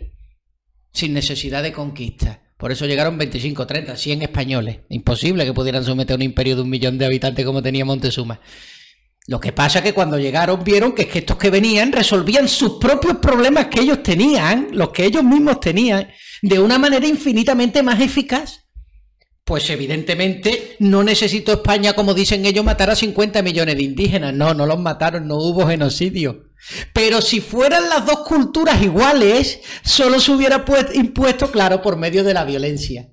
sin necesidad de conquista. Por eso llegaron 25, 30, 100 españoles. Imposible que pudieran someter a un imperio de un millón de habitantes como tenía Montezuma. Lo que pasa es que cuando llegaron vieron que, es que estos que venían resolvían sus propios problemas que ellos tenían, los que ellos mismos tenían, de una manera infinitamente más eficaz. Pues evidentemente no necesito España, como dicen ellos, matar a 50 millones de indígenas. No, no los mataron, no hubo genocidio. Pero si fueran las dos culturas iguales, solo se hubiera impuesto, claro, por medio de la violencia.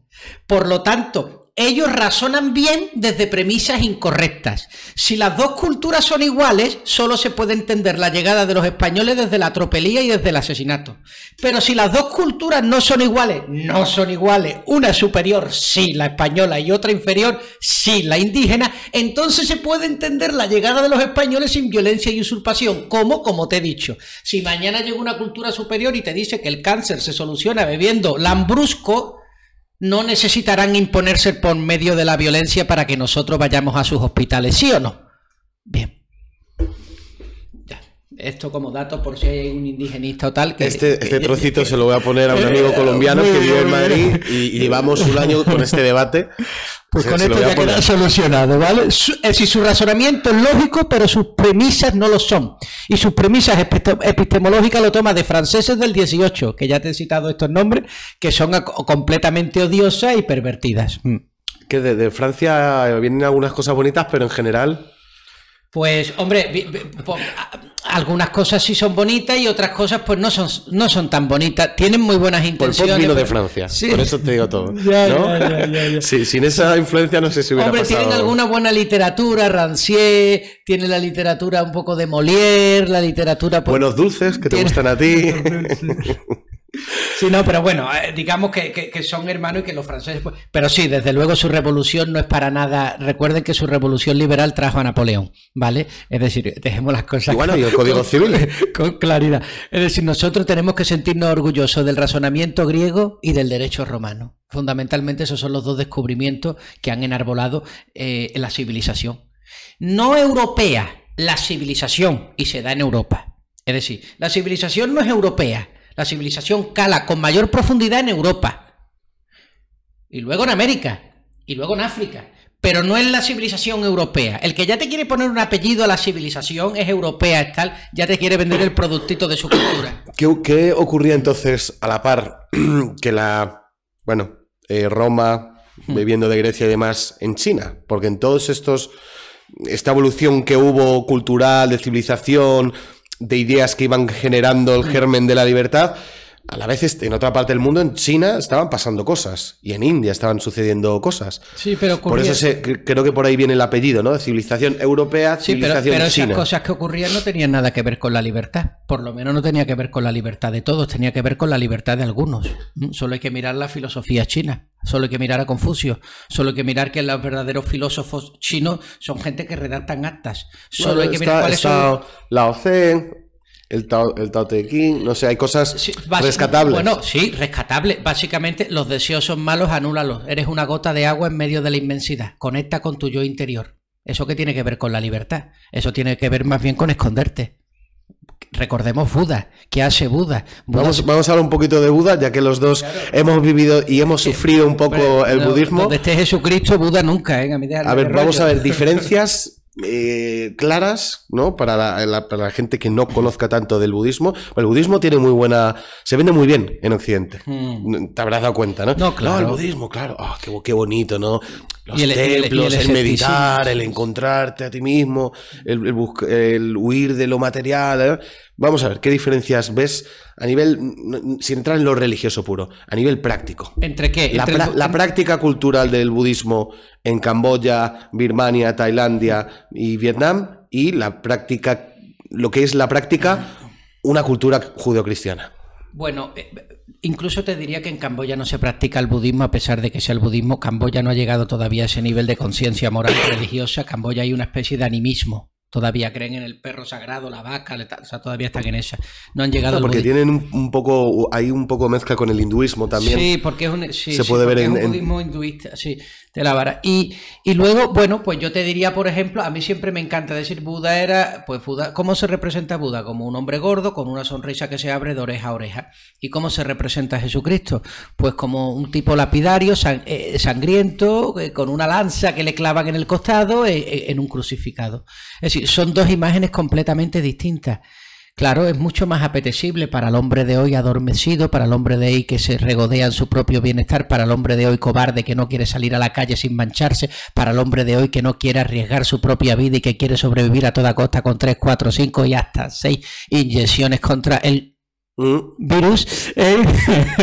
Por lo tanto, ellos razonan bien desde premisas incorrectas. Si las dos culturas son iguales, solo se puede entender la llegada de los españoles desde la tropelía y desde el asesinato. Pero si las dos culturas no son iguales, no son iguales, una superior, sí, la española, y otra inferior, sí, la indígena, entonces se puede entender la llegada de los españoles sin violencia y usurpación. como Como te he dicho. Si mañana llega una cultura superior y te dice que el cáncer se soluciona bebiendo lambrusco, no necesitarán imponerse por medio de la violencia para que nosotros vayamos a sus hospitales, ¿sí o no? Bien esto como dato por si hay un indigenista o tal. Que, este, este trocito se lo voy a poner a un amigo colombiano que vive en Madrid y, vamos llevamos un año con este debate. Pues con esto ya queda solucionado, ¿vale? es eh, decir, su razonamiento es lógico, pero sus premisas no lo son. Y sus premisas epistemológicas lo toma de franceses del 18, que ya te he citado estos nombres, que son completamente odiosas y pervertidas. Que de, de Francia vienen algunas cosas bonitas, pero en general pues hombre, algunas cosas sí son bonitas y otras cosas pues no son, no son tan bonitas. Tienen muy buenas intenciones. Por vino de pues, Francia, por eso te digo todo. sin esa influencia no sé si hubiera Hombre, tienen alguna buena literatura, Rancière, tiene la literatura un poco de Molière, la literatura... Pues, Buenos dulces que te gustan a ti. Sí, no, pero bueno, eh, digamos que, son hermanos y que los franceses... Pues, pero sí, desde luego su revolución no es para nada... Recuerden que su revolución liberal trajo a Napoleón, ¿vale? Es decir, dejemos las cosas... Y bueno, y el Código Civil. Con claridad. Es decir, nosotros tenemos que sentirnos orgullosos del razonamiento griego y del derecho romano. Fundamentalmente esos son los dos descubrimientos que han enarbolado eh, la civilización. No europea, la civilización, y se da en Europa. Es decir, la civilización no es europea, la civilización cala con mayor profundidad en Europa, y luego en América, y luego en África, pero no en la civilización europea. El que ya te quiere poner un apellido a la civilización es europea, tal, ya te quiere vender el productito de su cultura. ¿Qué, ocurría entonces a la par que la, bueno, eh, Roma, hmm. viviendo de Grecia y demás, en China? Porque en todos estos, esta evolución que hubo cultural, de civilización, de ideas que iban generando el germen de la libertad a la vez en otra parte del mundo, en China, estaban pasando cosas y en India estaban sucediendo cosas. Sí, pero Por eso creo que por ahí viene el apellido, ¿no? De civilización europea, sí, civilización Sí, pero Esas cosas que ocurrían no tenían nada que ver con la libertad. Por lo menos no tenía que ver con la libertad de todos, tenía que ver con la libertad de algunos. Mm, solo hay que mirar la filosofía china. Solo hay que mirar a Confucio, solo hay que mirar que los verdaderos filósofos chinos son gente que redactan actas. Solo hay que mirar cuáles son el Tao, Te King, no sé, hay cosas rescatables. Bueno, sí, rescatables. Básicamente, los deseos son malos, anúlalos. Eres una gota de agua en medio de la inmensidad. Conecta con tu yo interior. ¿Eso qué tiene que ver con la libertad? Eso tiene que ver más bien con esconderte. Recordemos Buda, ¿qué hace Buda? vamos, vamos, a hablar un poquito de Buda, ya que los dos hemos vivido y hemos sufrido un poco el budismo. Donde Jesucristo, Buda nunca, ¿eh? A, ver, vamos a ver, diferencias eh, claras, ¿no? Para la, para la, gente que no conozca tanto del budismo. El budismo tiene muy buena. Se vende muy bien en Occidente. Hmm. Te habrás dado cuenta, ¿no? No, claro. el budismo, claro. Oh, qué, bonito, ¿no? Los el, templos, el, meditar, el encontrarte a ti mismo, el, huir de lo material. ¿eh? Vamos a ver, ¿qué diferencias ves a nivel, sin entrar en lo religioso puro, a nivel práctico? ¿Entre qué? La, práctica cultural del budismo en Camboya, Birmania, Tailandia y Vietnam y la práctica, lo que es la práctica, una cultura judeocristiana. Bueno, eh, Incluso te diría que en Camboya no se practica el budismo, a pesar de que sea el budismo. Camboya no ha llegado todavía a ese nivel de conciencia moral religiosa. Camboya hay una especie de animismo. Todavía creen en el perro sagrado, la vaca, o sea, todavía están en esa. No han llegado. porque tienen un, poco, hay un poco mezcla con el hinduismo también. Sí, porque es un, se puede ver en, budismo hinduista. Sí, de la Y, y, luego, bueno, pues yo te diría, por ejemplo, a mí siempre me encanta decir Buda era, pues Buda, ¿cómo se representa Buda? Como un hombre gordo, con una sonrisa que se abre de oreja a oreja. ¿Y cómo se representa Jesucristo? Pues como un tipo lapidario, eh, sangriento, eh, con una lanza que le clavan en el costado, eh, en un crucificado. Es decir, son dos imágenes completamente distintas. Claro, es mucho más apetecible para el hombre de hoy adormecido, para el hombre de hoy que se regodea en su propio bienestar, para el hombre de hoy cobarde que no quiere salir a la calle sin mancharse, para el hombre de hoy que no quiere arriesgar su propia vida y que quiere sobrevivir a toda costa con 3, 4, 5 y hasta 6 inyecciones contra el mm. virus. Eh,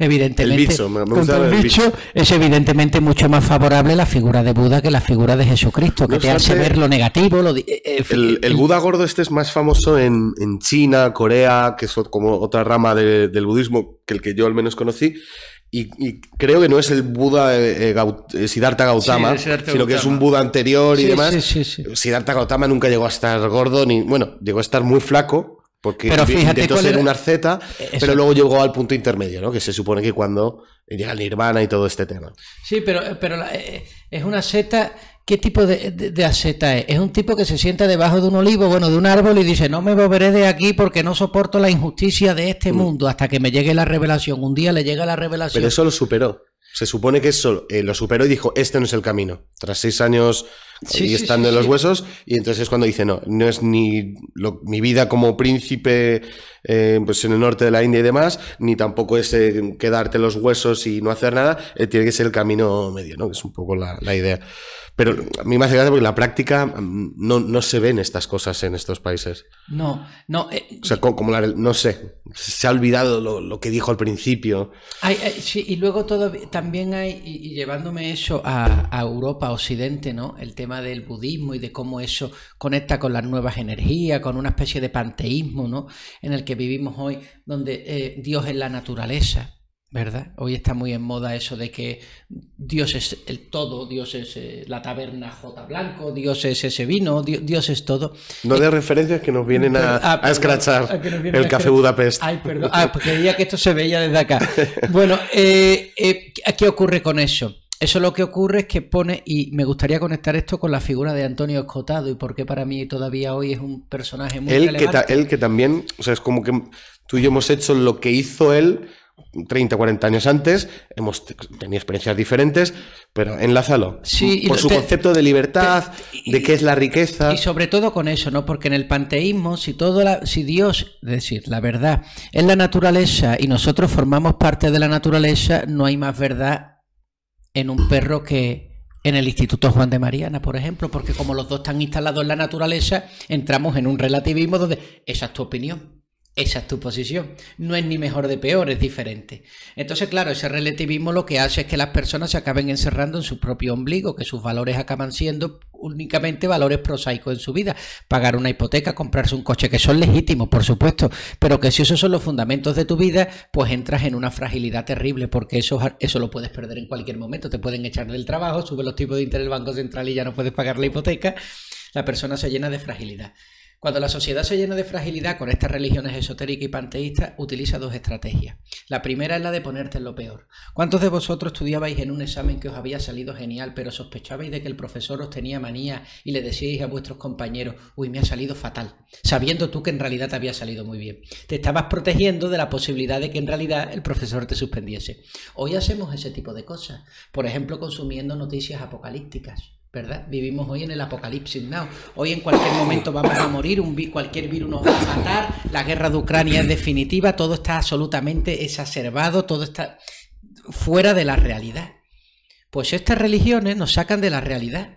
evidentemente, el el bicho, es evidentemente mucho más favorable la figura de Buda que la figura de Jesucristo, que te hace ver lo negativo. Eh, eh, el, Buda gordo este es más famoso en, China, Corea, que es como otra rama del budismo que el que yo al menos conocí. Y, creo que no es el Buda eh, Siddhartha Gautama, sino que es un Buda anterior y demás. Siddhartha Gautama nunca llegó a estar gordo, ni bueno, llegó a estar muy flaco, porque pero ser un arceta, eh, pero luego llegó al punto intermedio, ¿no? Que se supone que cuando llega Nirvana y todo este tema. Sí, pero, pero eh, es una seta. ¿Qué tipo de, de, es? Es un tipo que se sienta debajo de un olivo, bueno, de un árbol y dice, no me moveré de aquí porque no soporto la injusticia de este mm. mundo hasta que me llegue la revelación. Un día le llega la revelación. Pero eso lo superó. Se supone que eso eh, lo superó y dijo, este no es el camino. Tras seis años Sí, y estando en los huesos, y entonces es cuando dice, no, no es ni mi vida como príncipe eh, pues en el norte de la India y demás, ni tampoco es eh, quedarte en los huesos y no hacer nada, eh, tiene que ser el camino medio, ¿no? Que es un poco la, idea. Pero a mí me hace gracia porque la práctica mm, no, no se ven estas cosas en estos países. No, no. o sea, como, no sé, se ha olvidado lo, que dijo al principio. sí, y luego todo, también hay, y, llevándome eso a, a Europa, Occidente, ¿no? El tema del budismo y de cómo eso conecta con las nuevas energías, con una especie de panteísmo ¿no? en el que vivimos hoy, donde eh, Dios es la naturaleza. ¿Verdad? Hoy está muy en moda eso de que Dios es el todo, Dios es eh, la taberna J. Blanco, Dios es ese vino, Dios, es todo. No eh, de referencias que nos vienen a, ah, escrachar el café Budapest. Ay, perdón. Ah, quería que esto se veía desde acá. Bueno, ¿qué ocurre con eso? Eso lo que ocurre es que pone, y me gustaría conectar esto con la figura de Antonio Escotado, y porque para mí todavía hoy es un personaje muy él Que él que también, o sea, es como que tú y yo hemos hecho lo que hizo él 30, 40 años antes, hemos tenido experiencias diferentes, pero enlázalo. Sí, por su concepto de libertad, de qué es la riqueza. Y sobre todo con eso, ¿no? Porque en el panteísmo, si todo la, si Dios, es decir, la verdad es la naturaleza y nosotros formamos parte de la naturaleza, no hay más verdad en un perro que en el Instituto Juan de Mariana, por ejemplo, porque como los dos están instalados en la naturaleza, entramos en un relativismo donde esa es tu opinión esa es tu posición. No es ni mejor de peor, es diferente. Entonces, claro, ese relativismo lo que hace es que las personas se acaben encerrando en su propio ombligo, que sus valores acaban siendo únicamente valores prosaicos en su vida. Pagar una hipoteca, comprarse un coche, que son legítimos, por supuesto, pero que si esos son los fundamentos de tu vida, pues entras en una fragilidad terrible, porque eso, eso lo puedes perder en cualquier momento. Te pueden echar del trabajo, sube los tipos de interés del Banco Central y ya no puedes pagar la hipoteca. La persona se llena de fragilidad. Cuando la sociedad se llena de fragilidad con estas religiones esotéricas y panteístas, utiliza dos estrategias. La primera es la de ponerte en lo peor. ¿Cuántos de vosotros estudiabais en un examen que os había salido genial, pero sospechabais de que el profesor os tenía manía y le decíais a vuestros compañeros, uy, me ha salido fatal, sabiendo tú que en realidad te había salido muy bien? Te estabas protegiendo de la posibilidad de que en realidad el profesor te suspendiese. Hoy hacemos ese tipo de cosas, por ejemplo, consumiendo noticias apocalípticas. ¿verdad? Vivimos hoy en el apocalipsis now. Hoy en cualquier momento vamos a morir, un cualquier virus nos va a matar, la guerra de Ucrania es definitiva, todo está absolutamente exacerbado, todo está fuera de la realidad. Pues estas religiones nos sacan de la realidad.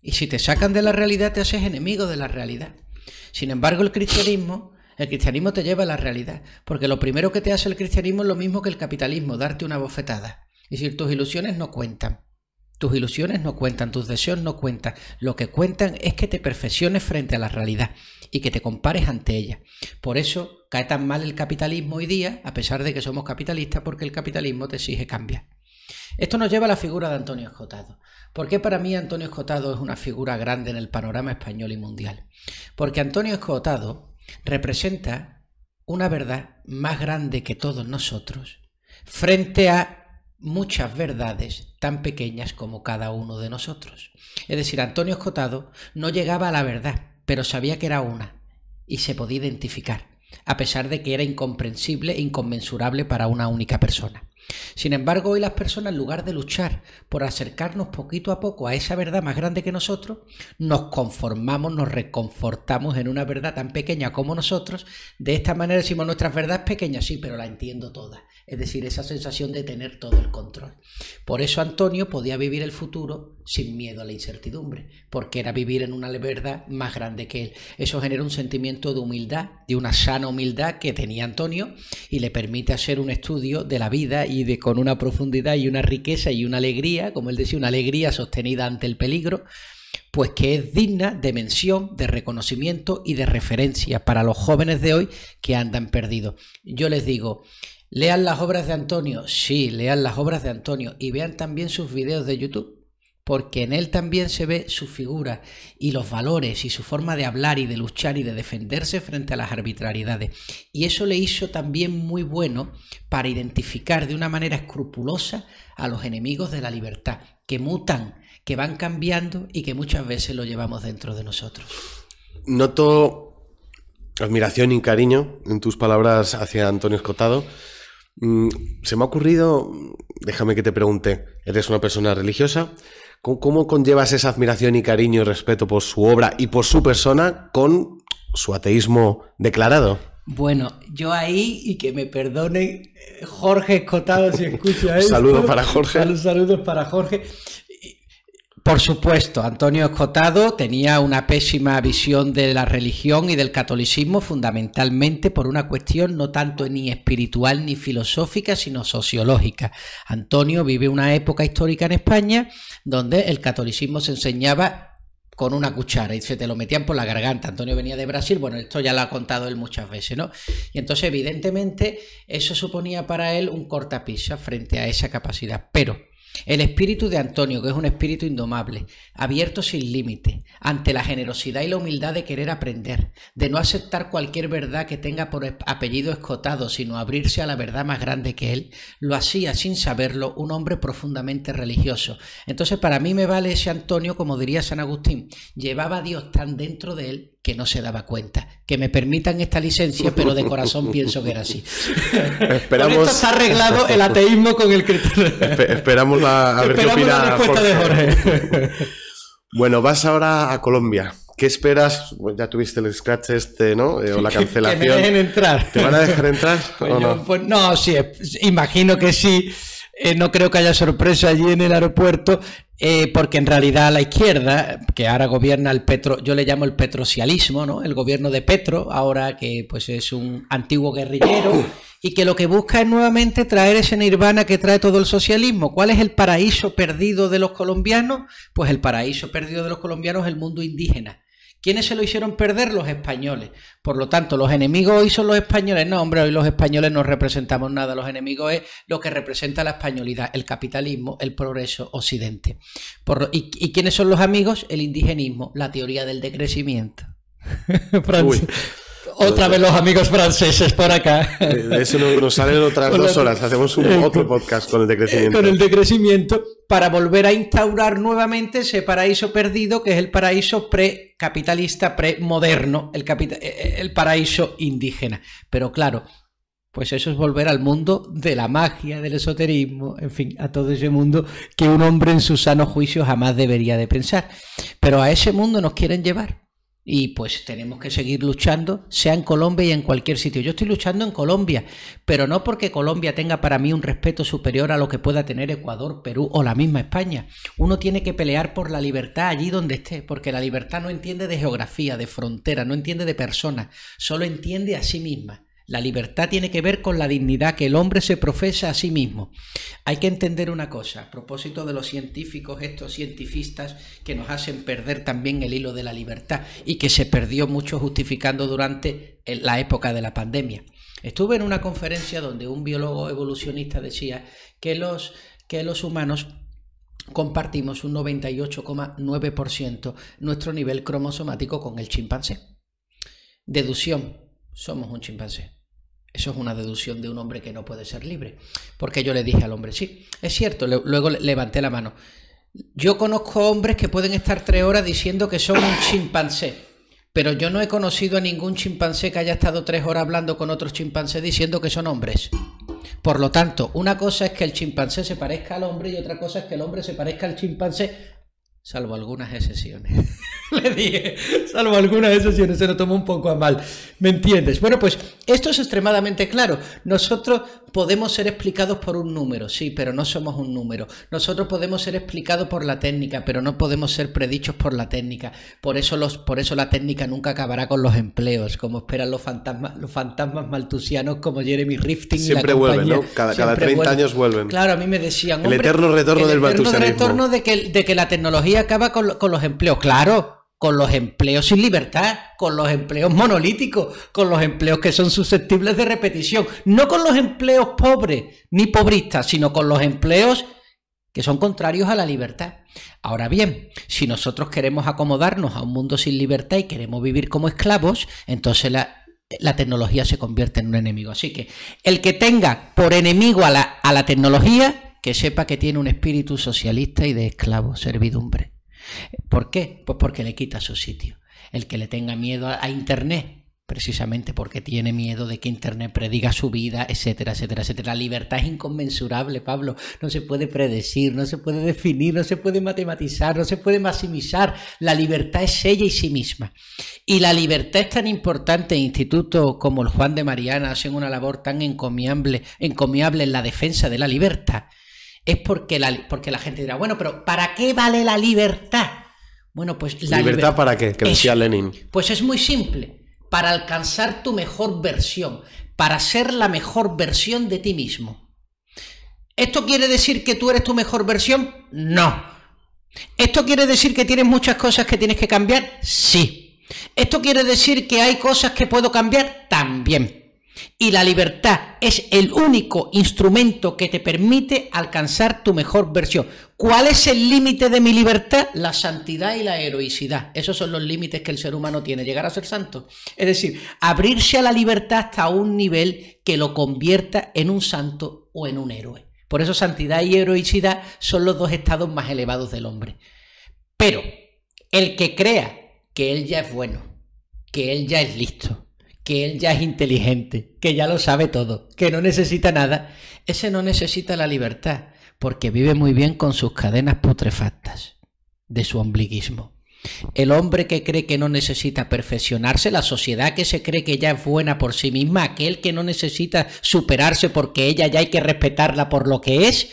Y si te sacan de la realidad te haces enemigo de la realidad. Sin embargo, el cristianismo, el cristianismo te lleva a la realidad, porque lo primero que te hace el cristianismo es lo mismo que el capitalismo, darte una bofetada. y decir, tus ilusiones no cuentan. Tus ilusiones no cuentan, tus deseos no cuentan. Lo que cuentan es que te perfecciones frente a la realidad y que te compares ante ella. Por eso cae tan mal el capitalismo hoy día, a pesar de que somos capitalistas, porque el capitalismo te exige cambiar. Esto nos lleva a la figura de Antonio Escotado. ¿Por qué para mí Antonio Escotado es una figura grande en el panorama español y mundial? Porque Antonio Escotado representa una verdad más grande que todos nosotros frente a muchas verdades tan pequeñas como cada uno de nosotros. Es decir, Antonio Escotado no llegaba a la verdad, pero sabía que era una y se podía identificar, a pesar de que era incomprensible e inconmensurable para una única persona. Sin embargo, hoy las personas, en lugar de luchar por acercarnos poquito a poco a esa verdad más grande que nosotros, nos conformamos, nos reconfortamos en una verdad tan pequeña como nosotros. De esta manera decimos, nuestras verdades pequeñas, sí, pero la entiendo toda es decir, esa sensación de tener todo el control. Por eso Antonio podía vivir el futuro sin miedo a la incertidumbre, porque era vivir en una verdad más grande que él. Eso genera un sentimiento de humildad, de una sana humildad que tenía Antonio y le permite hacer un estudio de la vida y de con una profundidad y una riqueza y una alegría, como él decía, una alegría sostenida ante el peligro pues que es digna de mención, de reconocimiento y de referencia para los jóvenes de hoy que andan perdidos. Yo les digo, Lean las obras de Antonio, sí, lean las obras de Antonio y vean también sus videos de YouTube, porque en él también se ve su figura y los valores y su forma de hablar y de luchar y de defenderse frente a las arbitrariedades. Y eso le hizo también muy bueno para identificar de una manera escrupulosa a los enemigos de la libertad, que mutan, que van cambiando y que muchas veces lo llevamos dentro de nosotros. Noto admiración y cariño en tus palabras hacia Antonio Escotado. Mm, se me ha ocurrido, déjame que te pregunte, eres una persona religiosa, ¿cómo, conllevas esa admiración y cariño y respeto por su obra y por su persona con su ateísmo declarado? Bueno, yo ahí, y que me perdone eh, Jorge Escotado si escucha esto. Saludos para Jorge. saludos para Jorge. Por supuesto, Antonio Escotado tenía una pésima visión de la religión y del catolicismo fundamentalmente por una cuestión no tanto ni espiritual ni filosófica, sino sociológica. Antonio vive una época histórica en España donde el catolicismo se enseñaba con una cuchara y se te lo metían por la garganta. Antonio venía de Brasil, bueno, esto ya lo ha contado él muchas veces, ¿no? Y entonces, evidentemente, eso suponía para él un cortapisa frente a esa capacidad. Pero el espíritu de Antonio, que es un espíritu indomable, abierto sin límite, ante la generosidad y la humildad de querer aprender, de no aceptar cualquier verdad que tenga por apellido escotado, sino abrirse a la verdad más grande que él, lo hacía sin saberlo un hombre profundamente religioso. Entonces para mí me vale ese Antonio, como diría San Agustín, llevaba a Dios tan dentro de él que no se daba cuenta. Que me permitan esta licencia, pero de corazón pienso que era así. Esperamos... arreglado el ateísmo con el cristiano. esperamos la, respuesta de Jorge. bueno, vas ahora a Colombia. ¿Qué esperas? Pues ya tuviste el scratch este, ¿no? Eh, o la cancelación. entrar. ¿Te van a dejar entrar? Pues pues, no? sí, imagino que sí. Eh, no creo que haya sorpresa allí en el aeropuerto, eh, porque en realidad la izquierda, que ahora gobierna el petro, yo le llamo el petrocialismo, ¿no? El gobierno de Petro, ahora que pues es un antiguo guerrillero, y que lo que busca es nuevamente traer ese nirvana que trae todo el socialismo. ¿Cuál es el paraíso perdido de los colombianos? Pues el paraíso perdido de los colombianos es el mundo indígena. ¿Quiénes se lo hicieron perder? Los españoles. Por lo tanto, los enemigos hoy son los españoles. No, hombre, hoy los españoles no representamos nada. Los enemigos es lo que representa la españolidad, el capitalismo, el progreso, Occidente. ¿y, quiénes son los amigos? El indigenismo, la teoría del decrecimiento. Otra vez los amigos franceses por acá. eso nos salen otras dos horas. Hacemos eh, otro podcast con el decrecimiento. Con el decrecimiento para volver a instaurar nuevamente ese paraíso perdido que es el paraíso precapitalista, premoderno, el, eh, eh, el paraíso indígena. Pero claro, pues eso es volver al mundo de la magia, del esoterismo, en fin, a todo ese mundo que un hombre en su sano juicio jamás debería de pensar. Pero a ese mundo nos quieren llevar. Y pues tenemos que seguir luchando, sea en Colombia y en cualquier sitio. Yo estoy luchando en Colombia, pero no porque Colombia tenga para mí un respeto superior a lo que pueda tener Ecuador, Perú o la misma España. Uno tiene que pelear por la libertad allí donde esté, porque la libertad no entiende de geografía, de frontera, no entiende de personas, solo entiende a sí misma. La libertad tiene que ver con la dignidad que el hombre se profesa a sí mismo. Hay que entender una cosa, a propósito de los científicos, estos cientifistas que nos hacen perder también el hilo de la libertad y que se perdió mucho justificando durante la época de la pandemia. Estuve en una conferencia donde un biólogo evolucionista decía que los, que los humanos compartimos un 98,9% nuestro nivel cromosomático con el chimpancé. Deducción, somos un chimpancé. Eso es una deducción de un hombre que no puede ser libre. Porque yo le dije al hombre, sí, es cierto, luego levanté la mano. Yo conozco hombres que pueden estar tres horas diciendo que son un chimpancé, pero yo no he conocido a ningún chimpancé que haya estado tres horas hablando con otros chimpancés diciendo que son hombres. Por lo tanto, una cosa es que el chimpancé se parezca al hombre y otra cosa es que el hombre se parezca al chimpancé salvo algunas excepciones. Le dije, salvo algunas excepciones, se lo tomó un poco a mal. ¿Me entiendes? Bueno, pues esto es extremadamente claro. Nosotros podemos ser explicados por un número, sí, pero no somos un número. Nosotros podemos ser explicados por la técnica, pero no podemos ser predichos por la técnica. Por eso, los, por eso la técnica nunca acabará con los empleos, como esperan los fantasmas, los fantasmas maltusianos como Jeremy Rifting. Siempre vuelven, ¿no? Cada, 30 años vuelven. Claro, a mí me decían. El eterno retorno el eterno retorno de de que la tecnología acaba con, los empleos, claro, con los empleos sin libertad, con los empleos monolíticos, con los empleos que son susceptibles de repetición, no con los empleos pobres ni pobristas, sino con los empleos que son contrarios a la libertad. Ahora bien, si nosotros queremos acomodarnos a un mundo sin libertad y queremos vivir como esclavos, entonces la, tecnología se convierte en un enemigo. Así que el que tenga por enemigo a la tecnología que sepa que tiene un espíritu socialista y de esclavo, servidumbre. ¿Por qué? Pues porque le quita su sitio. El que le tenga miedo a, Internet, precisamente porque tiene miedo de que Internet prediga su vida, etcétera, etcétera, etcétera. La libertad es inconmensurable, Pablo. No se puede predecir, no se puede definir, no se puede matematizar, no se puede maximizar. La libertad es ella y sí misma. Y la libertad es tan importante. Institutos como el Juan de Mariana hacen una labor tan encomiable, encomiable en la defensa de la libertad es porque la, porque la gente dirá, bueno, pero ¿para qué vale la libertad? Bueno, pues la libertad. para qué? Que decía Lenin. Pues es muy simple, para alcanzar tu mejor versión, para ser la mejor versión de ti mismo. ¿Esto quiere decir que tú eres tu mejor versión? No. ¿Esto quiere decir que tienes muchas cosas que tienes que cambiar? Sí. ¿Esto quiere decir que hay cosas que puedo cambiar? También. Y la libertad es el único instrumento que te permite alcanzar tu mejor versión. ¿Cuál es el límite de mi libertad? La santidad y la heroicidad. Esos son los límites que el ser humano tiene, llegar a ser santo. Es decir, abrirse a la libertad hasta un nivel que lo convierta en un santo o en un héroe. Por eso santidad y heroicidad son los dos estados más elevados del hombre. Pero el que crea que él ya es bueno, que él ya es listo, que él ya es inteligente, que ya lo sabe todo, que no necesita nada, ese no necesita la libertad, porque vive muy bien con sus cadenas putrefactas de su ombliguismo. El hombre que cree que no necesita perfeccionarse, la sociedad que se cree que ya es buena por sí misma, aquel que no necesita superarse porque ella ya hay que respetarla por lo que es,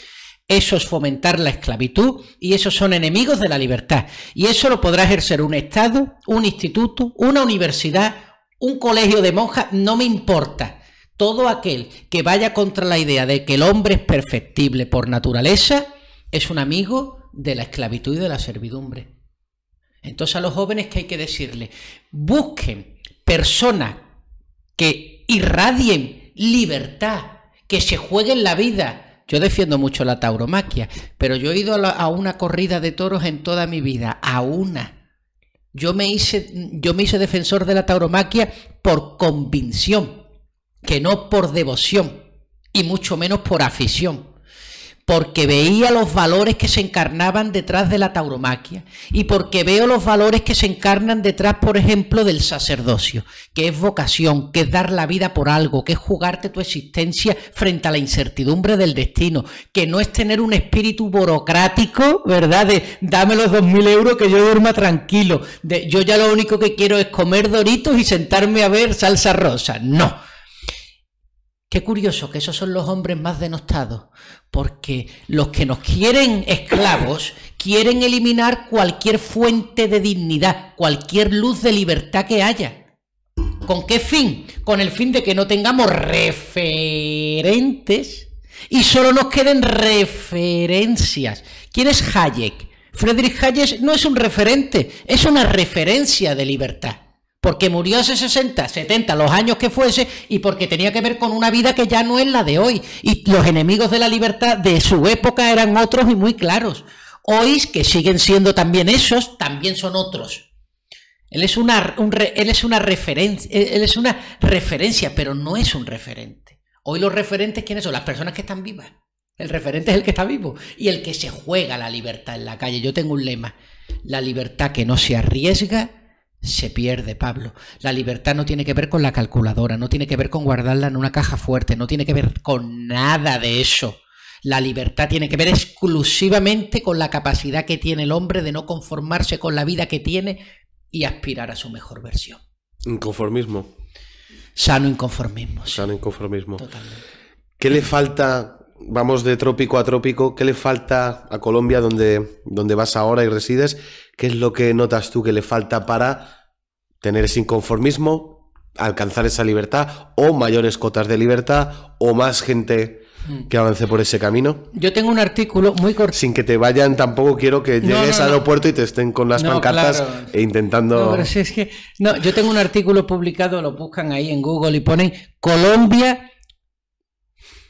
eso es fomentar la esclavitud y esos son enemigos de la libertad. Y eso lo podrá ejercer un Estado, un instituto, una universidad, un colegio de monjas, no me importa. Todo aquel que vaya contra la idea de que el hombre es perfectible por naturaleza es un amigo de la esclavitud y de la servidumbre. Entonces a los jóvenes que hay que decirles, busquen personas que irradien libertad, que se jueguen la vida. Yo defiendo mucho la tauromaquia, pero yo he ido a una corrida de toros en toda mi vida, a una. Yo me hice, yo me hice defensor de la tauromaquia por convicción, que no por devoción, y mucho menos por afición porque veía los valores que se encarnaban detrás de la tauromaquia y porque veo los valores que se encarnan detrás, por ejemplo, del sacerdocio, que es vocación, que es dar la vida por algo, que es jugarte tu existencia frente a la incertidumbre del destino, que no es tener un espíritu burocrático, ¿verdad? De dame los dos mil euros que yo duerma tranquilo, de yo ya lo único que quiero es comer doritos y sentarme a ver salsa rosa. No Qué curioso que esos son los hombres más denostados, porque los que nos quieren esclavos quieren eliminar cualquier fuente de dignidad, cualquier luz de libertad que haya. ¿Con qué fin? Con el fin de que no tengamos referentes y solo nos queden referencias. ¿Quién es Hayek? Friedrich Hayek no es un referente, es una referencia de libertad porque murió hace 60, 70, los años que fuese, y porque tenía que ver con una vida que ya no es la de hoy. Y los enemigos de la libertad de su época eran otros y muy claros. Hoy, que siguen siendo también esos, también son otros. Él es una, un, él es una, él es una referencia, pero no es un referente. Hoy los referentes, ¿quiénes son? Las personas que están vivas. El referente es el que está vivo y el que se juega la libertad en la calle. Yo tengo un lema, la libertad que no se arriesga se pierde, Pablo. La libertad no tiene que ver con la calculadora, no tiene que ver con guardarla en una caja fuerte, no tiene que ver con nada de eso. La libertad tiene que ver exclusivamente con la capacidad que tiene el hombre de no conformarse con la vida que tiene y aspirar a su mejor versión. Inconformismo. Sano inconformismo. Sano inconformismo. Totalmente. ¿Qué le falta vamos de trópico a trópico, ¿qué le falta a Colombia donde, donde vas ahora y resides? ¿Qué es lo que notas tú que le falta para tener ese inconformismo, alcanzar esa libertad o mayores cotas de libertad o más gente mm. que avance por ese camino. Yo tengo un artículo muy corto. Sin que te vayan, tampoco quiero que llegues al aeropuerto y te estén con las pancartas e intentando. que... No, yo tengo un artículo publicado, lo buscan ahí en Google y ponen Colombia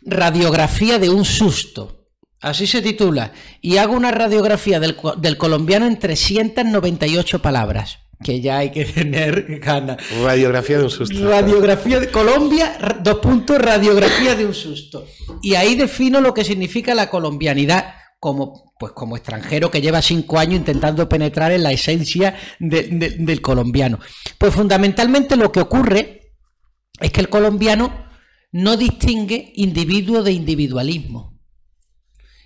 Radiografía de un susto. Así se titula. Y hago una radiografía del, colombiano en 398 palabras que ya hay que tener ganas. Radiografía de un susto. Radiografía de Colombia, dos puntos, radiografía de un susto. Y ahí defino lo que significa la colombianidad como, pues como extranjero que lleva cinco años intentando penetrar en la esencia del colombiano. Pues fundamentalmente lo que ocurre es que el colombiano no distingue individuo de individualismo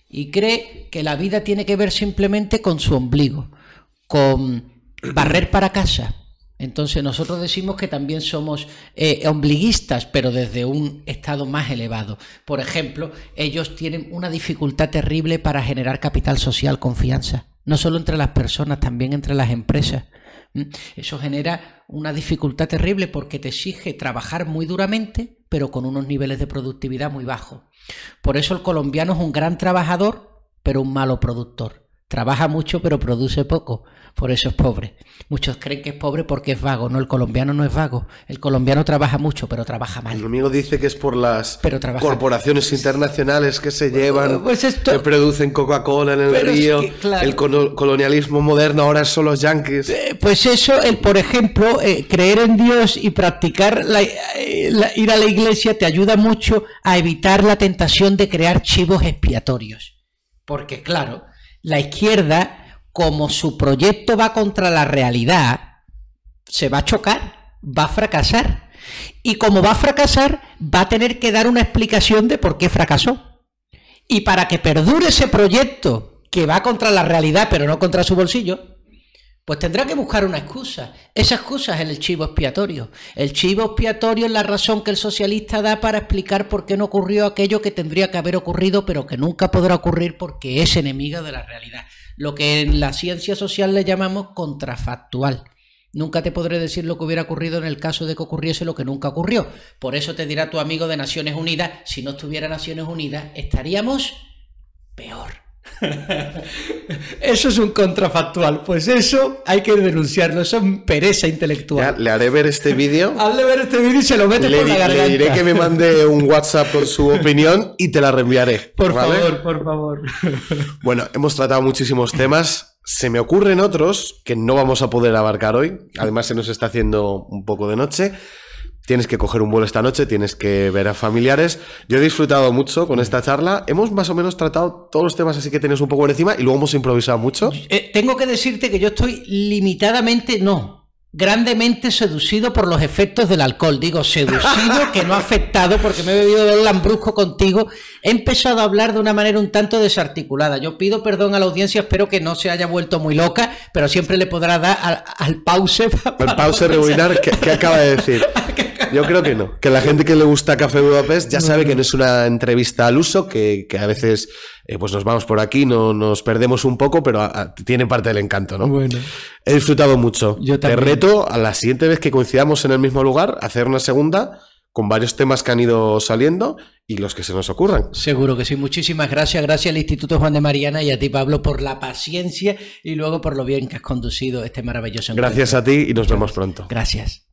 y cree que la vida tiene que ver simplemente con su ombligo, con barrer para casa. Entonces nosotros decimos que también somos eh, ombliguistas, pero desde un estado más elevado. Por ejemplo, ellos tienen una dificultad terrible para generar capital social, confianza, no solo entre las personas, también entre las empresas. ¿Mm? Eso genera una dificultad terrible porque te exige trabajar muy duramente, pero con unos niveles de productividad muy bajos. Por eso el colombiano es un gran trabajador, pero un malo productor. Trabaja mucho, pero produce poco por eso es pobre. Muchos creen que es pobre porque es vago, no, el colombiano no es vago. El colombiano trabaja mucho, pero trabaja mal. El amigo dice que es por las corporaciones internacionales que se llevan, pues que producen Coca-Cola en el río, el colonialismo moderno ahora son los yanquis. Eh, pues eso, el, por ejemplo, eh, creer en Dios y practicar eh, ir a la iglesia te ayuda mucho a evitar la tentación de crear chivos expiatorios. Porque claro, la izquierda como su proyecto va contra la realidad, se va a chocar, va a fracasar. Y como va a fracasar, va a tener que dar una explicación de por qué fracasó. Y para que perdure ese proyecto que va contra la realidad, pero no contra su bolsillo, pues tendrá que buscar una excusa. Esa excusa es el chivo expiatorio. El chivo expiatorio es la razón que el socialista da para explicar por qué no ocurrió aquello que tendría que haber ocurrido, pero que nunca podrá ocurrir porque es enemiga de la realidad lo que en la ciencia social le llamamos contrafactual. Nunca te podré decir lo que hubiera ocurrido en el caso de que ocurriese lo que nunca ocurrió. Por eso te dirá tu amigo de Naciones Unidas, si no estuviera Naciones Unidas, estaríamos peor. Eso es un contrafactual. Pues eso hay que denunciarlo. Eso es pereza intelectual. le haré ver este vídeo. Hazle ver este vídeo y se lo mete por la garganta. Le diré que me mande un WhatsApp con su opinión y te la reenviaré. Por favor, por favor. Bueno, hemos tratado muchísimos temas. Se me ocurren otros que no vamos a poder abarcar hoy. Además, se nos está haciendo un poco de noche tienes que coger un vuelo esta noche, tienes que ver a familiares. Yo he disfrutado mucho con esta charla. Hemos más o menos tratado todos los temas así que tienes un poco encima y luego hemos improvisado mucho. Eh, tengo que decirte que yo estoy limitadamente, no, grandemente seducido por los efectos del alcohol. Digo, seducido que no ha afectado porque me he bebido de lambrusco contigo. He empezado a hablar de una manera un tanto desarticulada. Yo pido perdón a la audiencia, espero que no se haya vuelto muy loca, pero siempre le podrá dar al, pause. Al pause reubinar, ¿qué acaba de decir? Yo creo que no. Que la gente que le gusta Café Budapest ya sabe que no es una entrevista al uso, que, que a veces eh, pues nos vamos por aquí, no, nos perdemos un poco, pero tiene parte del encanto, ¿no? Bueno. He disfrutado mucho. Yo también. Te reto a la siguiente vez que coincidamos en el mismo lugar, hacer una segunda con varios temas que han ido saliendo y los que se nos ocurran. Seguro que sí. Muchísimas gracias. Gracias al Instituto Juan de Mariana y a ti, Pablo, por la paciencia y luego por lo bien que has conducido este maravilloso encuentro. Gracias a ti y nos vemos pronto. Gracias.